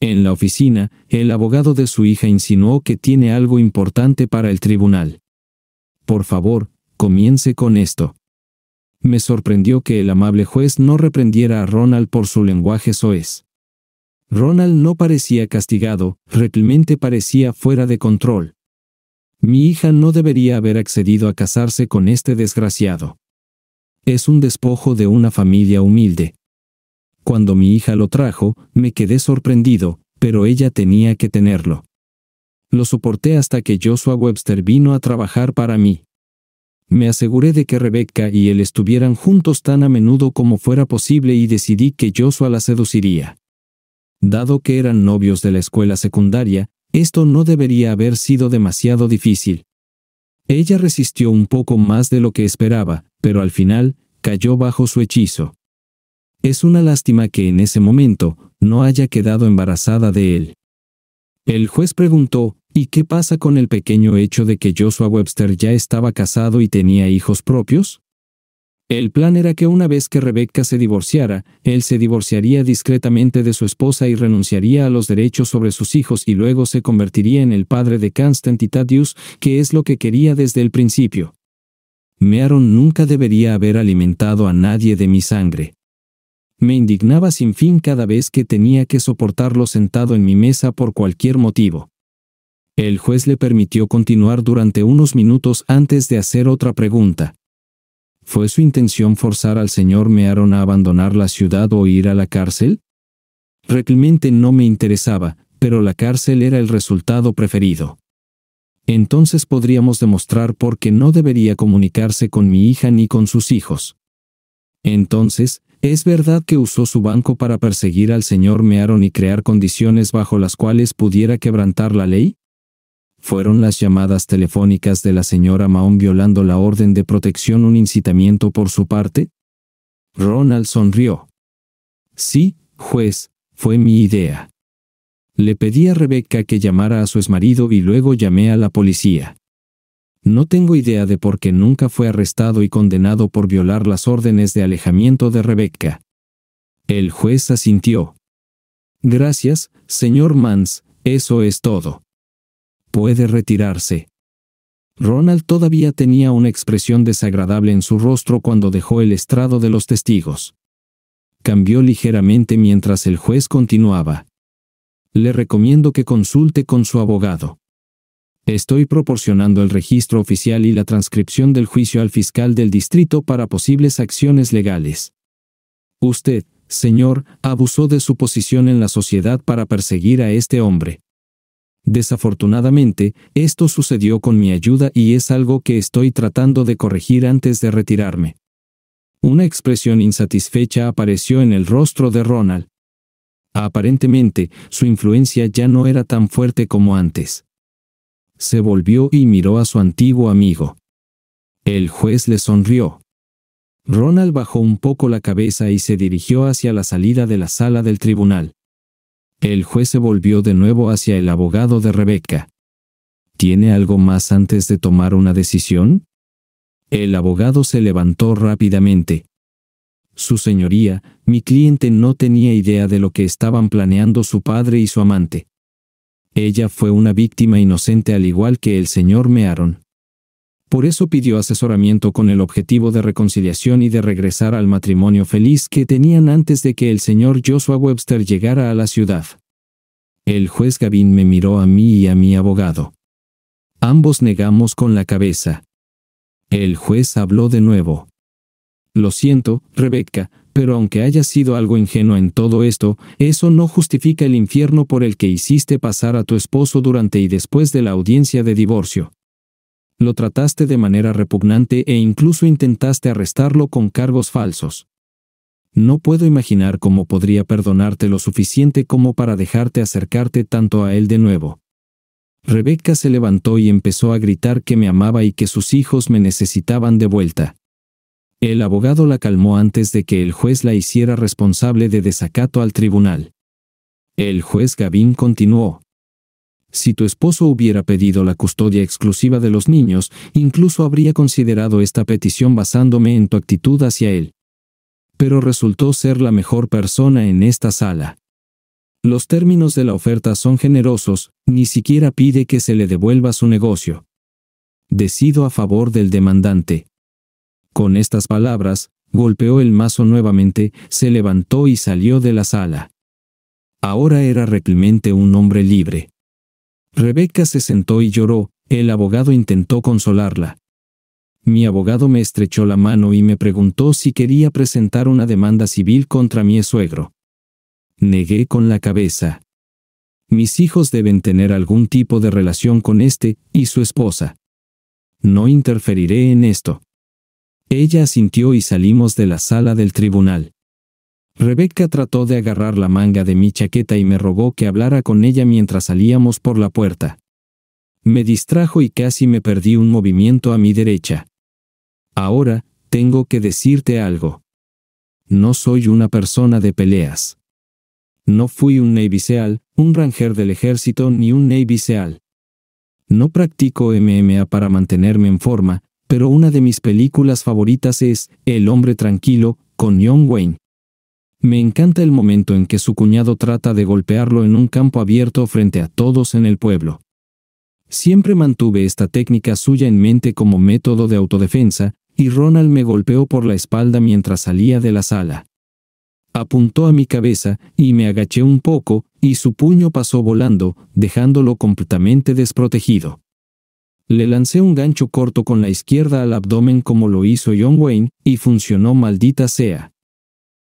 En la oficina, el abogado de su hija insinuó que tiene algo importante para el tribunal. Por favor, comience con esto. Me sorprendió que el amable juez no reprendiera a Ronald por su lenguaje soez. Ronald no parecía castigado, realmente parecía fuera de control. Mi hija no debería haber accedido a casarse con este desgraciado. Es un despojo de una familia humilde. Cuando mi hija lo trajo, me quedé sorprendido, pero ella tenía que tenerlo. Lo soporté hasta que Joshua Webster vino a trabajar para mí. Me aseguré de que Rebeca y él estuvieran juntos tan a menudo como fuera posible y decidí que Joshua la seduciría. Dado que eran novios de la escuela secundaria, esto no debería haber sido demasiado difícil. Ella resistió un poco más de lo que esperaba, pero al final, cayó bajo su hechizo. Es una lástima que en ese momento no haya quedado embarazada de él. El juez preguntó, ¿y qué pasa con el pequeño hecho de que Joshua Webster ya estaba casado y tenía hijos propios? El plan era que una vez que Rebecca se divorciara, él se divorciaría discretamente de su esposa y renunciaría a los derechos sobre sus hijos y luego se convertiría en el padre de Constant que es lo que quería desde el principio. Mearon nunca debería haber alimentado a nadie de mi sangre. Me indignaba sin fin cada vez que tenía que soportarlo sentado en mi mesa por cualquier motivo. El juez le permitió continuar durante unos minutos antes de hacer otra pregunta. ¿Fue su intención forzar al señor Mearon a abandonar la ciudad o ir a la cárcel? Realmente no me interesaba, pero la cárcel era el resultado preferido. Entonces podríamos demostrar por qué no debería comunicarse con mi hija ni con sus hijos. Entonces, es verdad que usó su banco para perseguir al señor Mearon y crear condiciones bajo las cuales pudiera quebrantar la ley. ¿Fueron las llamadas telefónicas de la señora Mahón violando la orden de protección un incitamiento por su parte? Ronald sonrió. Sí, juez, fue mi idea. Le pedí a Rebecca que llamara a su exmarido y luego llamé a la policía. No tengo idea de por qué nunca fue arrestado y condenado por violar las órdenes de alejamiento de Rebecca. El juez asintió. Gracias, señor Mans, eso es todo. Puede retirarse. Ronald todavía tenía una expresión desagradable en su rostro cuando dejó el estrado de los testigos. Cambió ligeramente mientras el juez continuaba. Le recomiendo que consulte con su abogado. Estoy proporcionando el registro oficial y la transcripción del juicio al fiscal del distrito para posibles acciones legales. Usted, señor, abusó de su posición en la sociedad para perseguir a este hombre. Desafortunadamente, esto sucedió con mi ayuda y es algo que estoy tratando de corregir antes de retirarme. Una expresión insatisfecha apareció en el rostro de Ronald. Aparentemente, su influencia ya no era tan fuerte como antes se volvió y miró a su antiguo amigo. El juez le sonrió. Ronald bajó un poco la cabeza y se dirigió hacia la salida de la sala del tribunal. El juez se volvió de nuevo hacia el abogado de Rebeca. ¿Tiene algo más antes de tomar una decisión? El abogado se levantó rápidamente. Su señoría, mi cliente no tenía idea de lo que estaban planeando su padre y su amante. Ella fue una víctima inocente al igual que el señor Mearon. Por eso pidió asesoramiento con el objetivo de reconciliación y de regresar al matrimonio feliz que tenían antes de que el señor Joshua Webster llegara a la ciudad. El juez Gavin me miró a mí y a mi abogado. Ambos negamos con la cabeza. El juez habló de nuevo. Lo siento, Rebecca, pero aunque haya sido algo ingenuo en todo esto, eso no justifica el infierno por el que hiciste pasar a tu esposo durante y después de la audiencia de divorcio. Lo trataste de manera repugnante e incluso intentaste arrestarlo con cargos falsos. No puedo imaginar cómo podría perdonarte lo suficiente como para dejarte acercarte tanto a él de nuevo. Rebeca se levantó y empezó a gritar que me amaba y que sus hijos me necesitaban de vuelta. El abogado la calmó antes de que el juez la hiciera responsable de desacato al tribunal. El juez Gavín continuó. Si tu esposo hubiera pedido la custodia exclusiva de los niños, incluso habría considerado esta petición basándome en tu actitud hacia él. Pero resultó ser la mejor persona en esta sala. Los términos de la oferta son generosos, ni siquiera pide que se le devuelva su negocio. Decido a favor del demandante. Con estas palabras, golpeó el mazo nuevamente, se levantó y salió de la sala. Ahora era realmente un hombre libre. Rebeca se sentó y lloró, el abogado intentó consolarla. Mi abogado me estrechó la mano y me preguntó si quería presentar una demanda civil contra mi suegro. Negué con la cabeza. Mis hijos deben tener algún tipo de relación con este y su esposa. No interferiré en esto. Ella asintió y salimos de la sala del tribunal. Rebeca trató de agarrar la manga de mi chaqueta y me rogó que hablara con ella mientras salíamos por la puerta. Me distrajo y casi me perdí un movimiento a mi derecha. Ahora, tengo que decirte algo. No soy una persona de peleas. No fui un Navy SEAL, un Ranger del ejército ni un Navy SEAL. No practico MMA para mantenerme en forma, pero una de mis películas favoritas es El hombre tranquilo, con John Wayne. Me encanta el momento en que su cuñado trata de golpearlo en un campo abierto frente a todos en el pueblo. Siempre mantuve esta técnica suya en mente como método de autodefensa, y Ronald me golpeó por la espalda mientras salía de la sala. Apuntó a mi cabeza, y me agaché un poco, y su puño pasó volando, dejándolo completamente desprotegido. Le lancé un gancho corto con la izquierda al abdomen como lo hizo John Wayne, y funcionó maldita sea.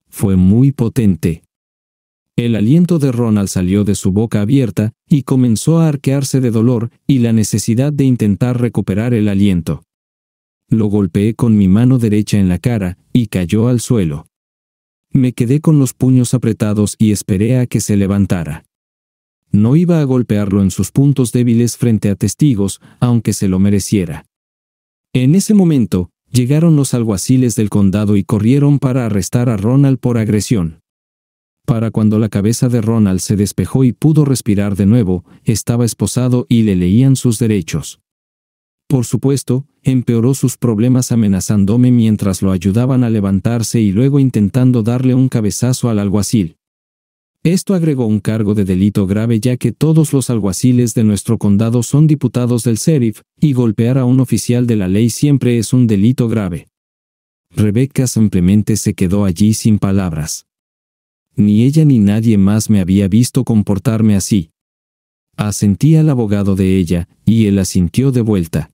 Fue muy potente. El aliento de Ronald salió de su boca abierta, y comenzó a arquearse de dolor, y la necesidad de intentar recuperar el aliento. Lo golpeé con mi mano derecha en la cara, y cayó al suelo. Me quedé con los puños apretados y esperé a que se levantara no iba a golpearlo en sus puntos débiles frente a testigos, aunque se lo mereciera. En ese momento, llegaron los alguaciles del condado y corrieron para arrestar a Ronald por agresión. Para cuando la cabeza de Ronald se despejó y pudo respirar de nuevo, estaba esposado y le leían sus derechos. Por supuesto, empeoró sus problemas amenazándome mientras lo ayudaban a levantarse y luego intentando darle un cabezazo al alguacil. Esto agregó un cargo de delito grave ya que todos los alguaciles de nuestro condado son diputados del sheriff, y golpear a un oficial de la ley siempre es un delito grave. Rebeca simplemente se quedó allí sin palabras. Ni ella ni nadie más me había visto comportarme así. Asentí al abogado de ella, y él asintió de vuelta.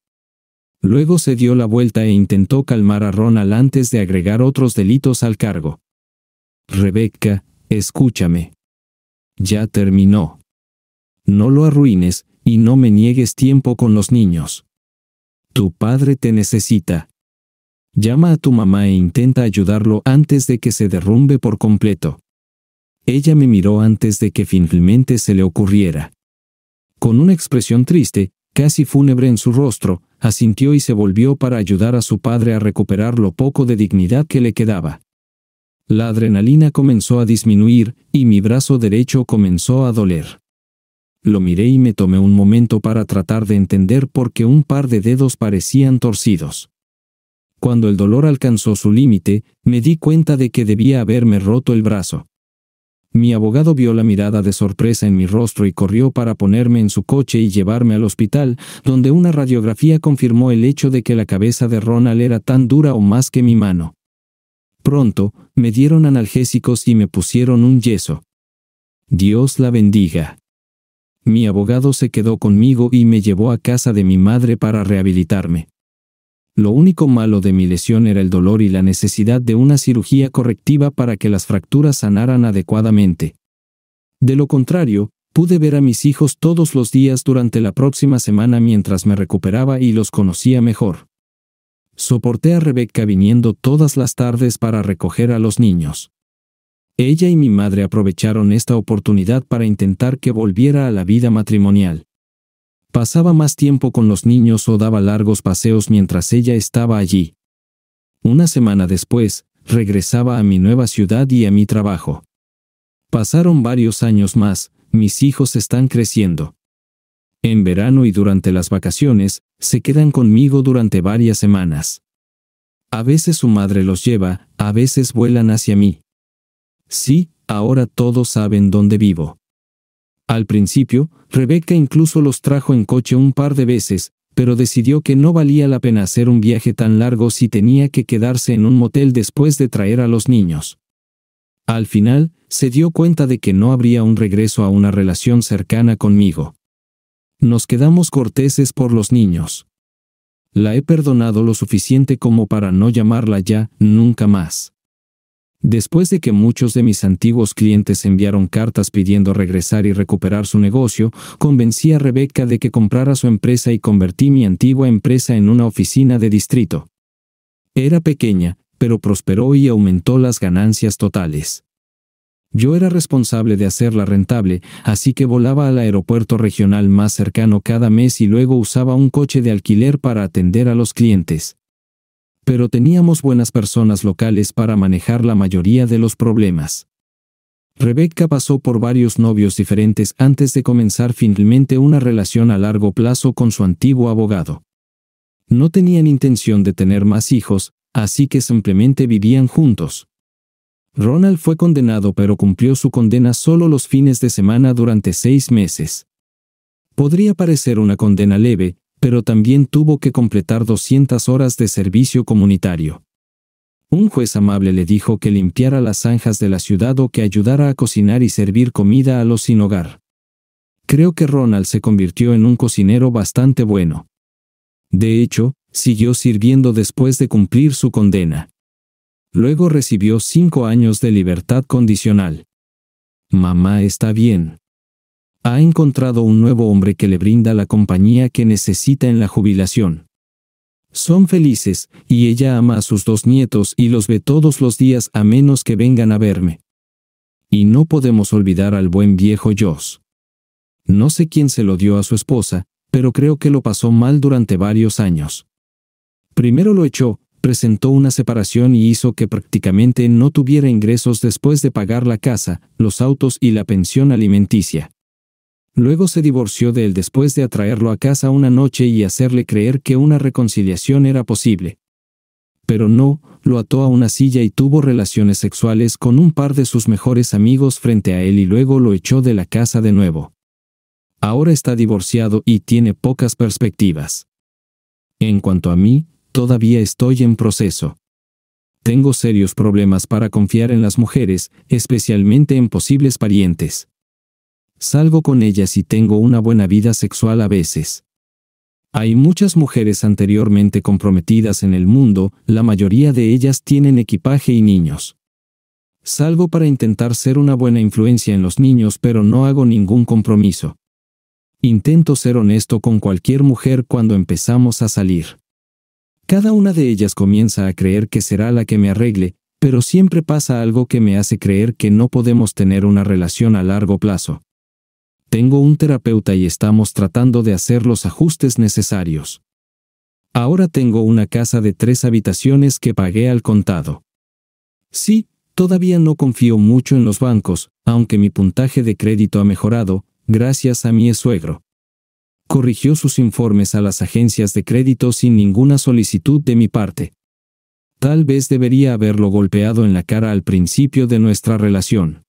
Luego se dio la vuelta e intentó calmar a Ronald antes de agregar otros delitos al cargo. Rebeca, Escúchame. Ya terminó. No lo arruines y no me niegues tiempo con los niños. Tu padre te necesita. Llama a tu mamá e intenta ayudarlo antes de que se derrumbe por completo. Ella me miró antes de que finalmente se le ocurriera. Con una expresión triste, casi fúnebre en su rostro, asintió y se volvió para ayudar a su padre a recuperar lo poco de dignidad que le quedaba. La adrenalina comenzó a disminuir, y mi brazo derecho comenzó a doler. Lo miré y me tomé un momento para tratar de entender por qué un par de dedos parecían torcidos. Cuando el dolor alcanzó su límite, me di cuenta de que debía haberme roto el brazo. Mi abogado vio la mirada de sorpresa en mi rostro y corrió para ponerme en su coche y llevarme al hospital, donde una radiografía confirmó el hecho de que la cabeza de Ronald era tan dura o más que mi mano. Pronto, me dieron analgésicos y me pusieron un yeso. Dios la bendiga. Mi abogado se quedó conmigo y me llevó a casa de mi madre para rehabilitarme. Lo único malo de mi lesión era el dolor y la necesidad de una cirugía correctiva para que las fracturas sanaran adecuadamente. De lo contrario, pude ver a mis hijos todos los días durante la próxima semana mientras me recuperaba y los conocía mejor. Soporté a Rebeca viniendo todas las tardes para recoger a los niños. Ella y mi madre aprovecharon esta oportunidad para intentar que volviera a la vida matrimonial. Pasaba más tiempo con los niños o daba largos paseos mientras ella estaba allí. Una semana después, regresaba a mi nueva ciudad y a mi trabajo. Pasaron varios años más, mis hijos están creciendo en verano y durante las vacaciones, se quedan conmigo durante varias semanas. A veces su madre los lleva, a veces vuelan hacia mí. Sí, ahora todos saben dónde vivo. Al principio, Rebeca incluso los trajo en coche un par de veces, pero decidió que no valía la pena hacer un viaje tan largo si tenía que quedarse en un motel después de traer a los niños. Al final, se dio cuenta de que no habría un regreso a una relación cercana conmigo. Nos quedamos corteses por los niños. La he perdonado lo suficiente como para no llamarla ya, nunca más. Después de que muchos de mis antiguos clientes enviaron cartas pidiendo regresar y recuperar su negocio, convencí a Rebeca de que comprara su empresa y convertí mi antigua empresa en una oficina de distrito. Era pequeña, pero prosperó y aumentó las ganancias totales. Yo era responsable de hacerla rentable, así que volaba al aeropuerto regional más cercano cada mes y luego usaba un coche de alquiler para atender a los clientes. Pero teníamos buenas personas locales para manejar la mayoría de los problemas. Rebecca pasó por varios novios diferentes antes de comenzar finalmente una relación a largo plazo con su antiguo abogado. No tenían intención de tener más hijos, así que simplemente vivían juntos. Ronald fue condenado pero cumplió su condena solo los fines de semana durante seis meses. Podría parecer una condena leve, pero también tuvo que completar 200 horas de servicio comunitario. Un juez amable le dijo que limpiara las zanjas de la ciudad o que ayudara a cocinar y servir comida a los sin hogar. Creo que Ronald se convirtió en un cocinero bastante bueno. De hecho, siguió sirviendo después de cumplir su condena. Luego recibió cinco años de libertad condicional. Mamá está bien. Ha encontrado un nuevo hombre que le brinda la compañía que necesita en la jubilación. Son felices, y ella ama a sus dos nietos y los ve todos los días a menos que vengan a verme. Y no podemos olvidar al buen viejo Joss. No sé quién se lo dio a su esposa, pero creo que lo pasó mal durante varios años. Primero lo echó, presentó una separación y hizo que prácticamente no tuviera ingresos después de pagar la casa, los autos y la pensión alimenticia. Luego se divorció de él después de atraerlo a casa una noche y hacerle creer que una reconciliación era posible. Pero no, lo ató a una silla y tuvo relaciones sexuales con un par de sus mejores amigos frente a él y luego lo echó de la casa de nuevo. Ahora está divorciado y tiene pocas perspectivas. En cuanto a mí, Todavía estoy en proceso. Tengo serios problemas para confiar en las mujeres, especialmente en posibles parientes. Salgo con ellas y tengo una buena vida sexual a veces. Hay muchas mujeres anteriormente comprometidas en el mundo, la mayoría de ellas tienen equipaje y niños. Salgo para intentar ser una buena influencia en los niños, pero no hago ningún compromiso. Intento ser honesto con cualquier mujer cuando empezamos a salir. Cada una de ellas comienza a creer que será la que me arregle, pero siempre pasa algo que me hace creer que no podemos tener una relación a largo plazo. Tengo un terapeuta y estamos tratando de hacer los ajustes necesarios. Ahora tengo una casa de tres habitaciones que pagué al contado. Sí, todavía no confío mucho en los bancos, aunque mi puntaje de crédito ha mejorado, gracias a mi suegro corrigió sus informes a las agencias de crédito sin ninguna solicitud de mi parte. Tal vez debería haberlo golpeado en la cara al principio de nuestra relación.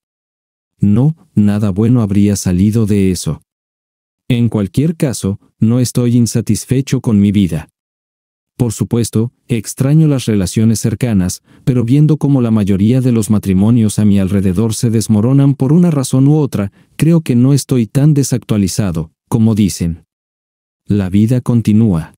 No, nada bueno habría salido de eso. En cualquier caso, no estoy insatisfecho con mi vida. Por supuesto, extraño las relaciones cercanas, pero viendo cómo la mayoría de los matrimonios a mi alrededor se desmoronan por una razón u otra, creo que no estoy tan desactualizado, como dicen. La vida continúa.